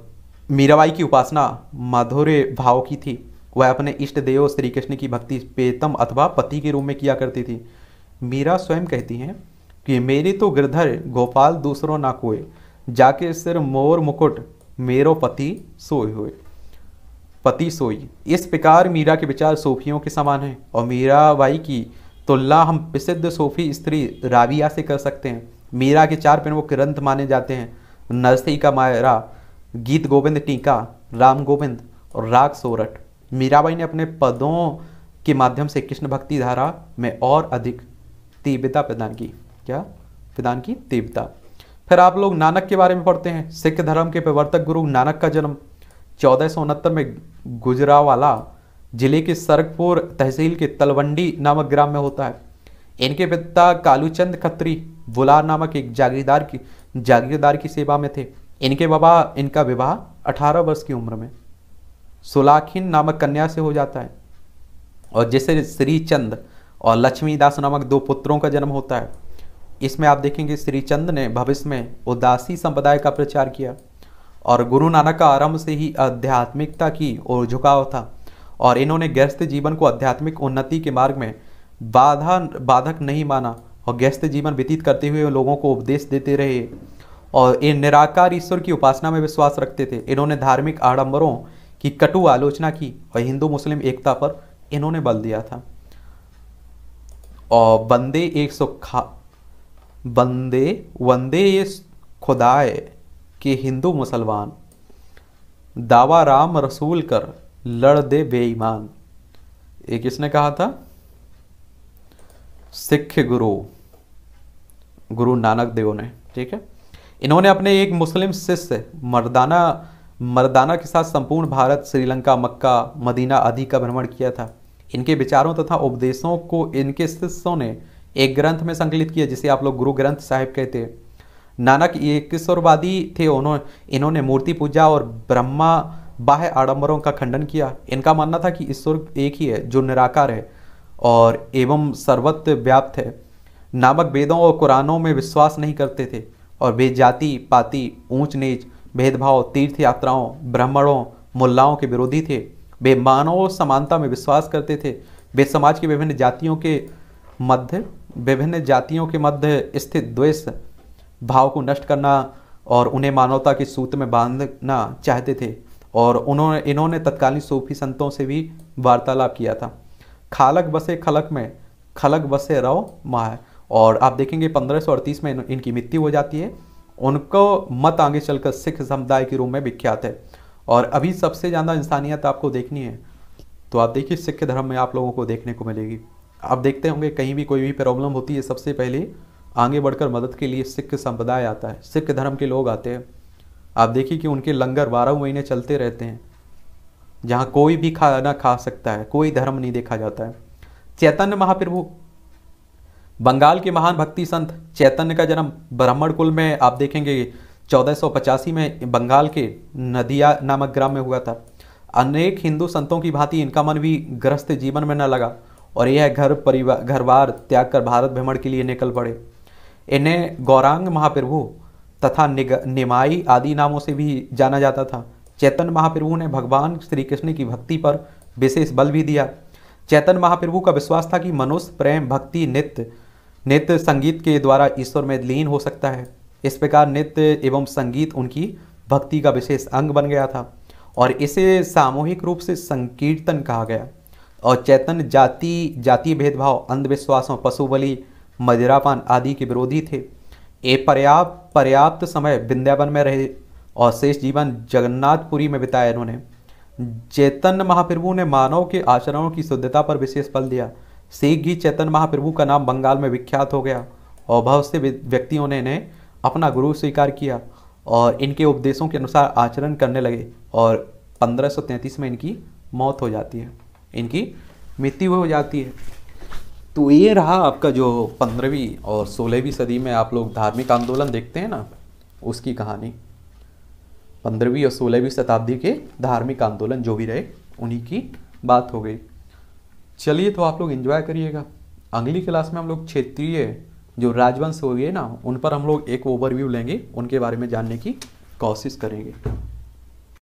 मीराबाई की उपासना माधुर्य भाव की थी वह अपने इष्ट देव श्री कृष्ण की भक्ति पेतम अथवा पति के रूप में किया करती थी मीरा स्वयं कहती हैं कि मेरे तो गिरधर गोपाल दूसरों ना कोए जाके सिर मोर मुकुट मेरो पति सोए हुए पति सोई इस प्रकार मीरा के विचार सूफियों के समान हैं और मीरा बाई की तुलना हम प्रसिद्ध सूफी स्त्री राबिया से कर सकते हैं मीरा के चार प्रमुख ग्रंथ माने जाते हैं नरसी का मायरा गीत गोविंद टीका राम गोविंद और राग सोरठ मीराबाई ने अपने पदों के माध्यम से कृष्ण भक्ति धारा में और अधिक तीव्रता प्रदान की क्या प्रदान की तीव्रता फिर आप लोग नानक के बारे में पढ़ते हैं सिख धर्म के प्रवर्तक गुरु नानक का जन्म चौदह में गुजरावाला जिले के सरगपुर तहसील के तलवंडी नामक ग्राम में होता है इनके पिता कालूचंद खत्री बुलार नामक एक जागीरदार की जागीरदार की सेवा में थे इनके बाबा इनका विवाह 18 वर्ष की उम्र में सुलाखिन नामक कन्या से हो जाता है और जैसे श्रीचंद और लक्ष्मीदास नामक दो पुत्रों का जन्म होता है इसमें आप देखेंगे श्रीचंद ने भविष्य में उदासी संप्रदाय का प्रचार किया और गुरु नानक का आरंभ से ही आध्यात्मिकता की ओर झुकाव था और इन्होंने गृहस्थ जीवन को आध्यात्मिक उन्नति के मार्ग में बाधा बाधक नहीं माना और गृहस्थ जीवन व्यतीत करते हुए लोगों को उपदेश देते रहे और ये निराकार ईश्वर की उपासना में विश्वास रखते थे इन्होंने धार्मिक आडम्बरों की कटु आलोचना की और हिंदू मुस्लिम एकता पर इन्होंने बल दिया था और बंदे एक सौ खा बंदे वंदे ये खुदाए के हिंदू मुसलमान दावा राम रसूल कर लड़ दे बेईमान ये किसने कहा था सिख गुरु गुरु नानक देव ने ठीक है इन्होंने अपने एक मुस्लिम शिष्य मर्दाना मर्दाना के साथ संपूर्ण भारत श्रीलंका मक्का मदीना आदि का भ्रमण किया था इनके विचारों तथा उपदेशों को इनके शिष्यों ने एक ग्रंथ में संकलित किया जिसे आप लोग गुरु ग्रंथ साहिब कहते हैं नानक एकेश्वरवादी थे उन्होंने इन्होंने मूर्ति पूजा और ब्रह्मा बाह्य आडम्बरों का खंडन किया इनका मानना था कि ईश्वर एक ही है जो निराकार है और एवं सर्वत्र व्याप्त है नामक वेदों और कुरानों में विश्वास नहीं करते थे और वे जाति पाति ऊंच नीच भेदभाव तीर्थ यात्राओं ब्राह्मणों मुल्लाओं के विरोधी थे वे मानव समानता में विश्वास करते थे वे समाज की विभिन्न जातियों के मध्य विभिन्न जातियों के मध्य स्थित द्वेष भाव को नष्ट करना और उन्हें मानवता के सूत्र में बांधना चाहते थे और उन्होंने इन्होंने तत्कालीन सूफी संतों से भी वार्तालाप किया था खालक बसे खलक में खलक बसे रव माह और आप देखेंगे पंद्रह में इन, इनकी मृत्यु हो जाती है उनको मत आगे चलकर सिख समुदाय के रूप में विख्यात है और अभी सबसे ज़्यादा इंसानियत आपको देखनी है तो आप देखिए सिख धर्म में आप लोगों को देखने को मिलेगी आप देखते होंगे कहीं भी कोई भी प्रॉब्लम होती है सबसे पहले आगे बढ़कर मदद के लिए सिख संप्रदाय आता है सिख धर्म के लोग आते हैं आप देखिए कि उनके लंगर बारह महीने चलते रहते हैं जहाँ कोई भी खाना खा सकता है कोई धर्म नहीं देखा जाता है चैतन्य महाप्रभु बंगाल के महान भक्ति संत चैतन्य का जन्म ब्राह्मण कुल में आप देखेंगे चौदह में बंगाल के नदिया नामक ग्राम में हुआ था अनेक हिंदू संतों की भांति इनका मन भी ग्रस्त जीवन में न लगा और यह घर परिवार घरवार त्याग कर भारत भ्रमण के लिए निकल पड़े इन्हें गौरांग महाप्रभु तथा निमाई आदि नामों से भी जाना जाता था चैतन्य महाप्रभु ने भगवान श्री कृष्ण की भक्ति पर विशेष बल भी दिया चैतन्य महाप्रभु का विश्वास था कि मनुष्य प्रेम भक्ति नित्य नृत्य संगीत के द्वारा ईश्वर में लीन हो सकता है इस प्रकार नृत्य एवं संगीत उनकी भक्ति का विशेष अंग बन गया था और इसे सामूहिक रूप से संकीर्तन कहा गया और चैतन्य जाति जाति भेदभाव अंधविश्वासों पशु बलि मदिरापान आदि के विरोधी थे ये पर्याप्त पर्याप्त समय वृंदावन में रहे और शेष जीवन जगन्नाथपुरी में बिताया इन्होंने चैतन्य महाप्रभु ने मानव के आचरणों की शुद्धता पर विशेष बल दिया श्री घी चैतन्य महाप्रभु का नाम बंगाल में विख्यात हो गया और बहुत से व्यक्तियों ने इन्हें अपना गुरु स्वीकार किया और इनके उपदेशों के अनुसार आचरण करने लगे और 1533 में इनकी मौत हो जाती है इनकी मृत्यु हो जाती है तो ये रहा आपका जो पंद्रहवीं और सोलहवीं सदी में आप लोग धार्मिक आंदोलन देखते हैं ना उसकी कहानी पंद्रहवीं और सोलहवीं शताब्दी के धार्मिक आंदोलन जो भी रहे उन्हीं की बात हो गई चलिए तो आप लोग इन्जॉय करिएगा अगली क्लास में हम लोग क्षेत्रीय जो राजवंश हो गए ना उन पर हम लोग एक ओवरव्यू लेंगे उनके बारे में जानने की कोशिश करेंगे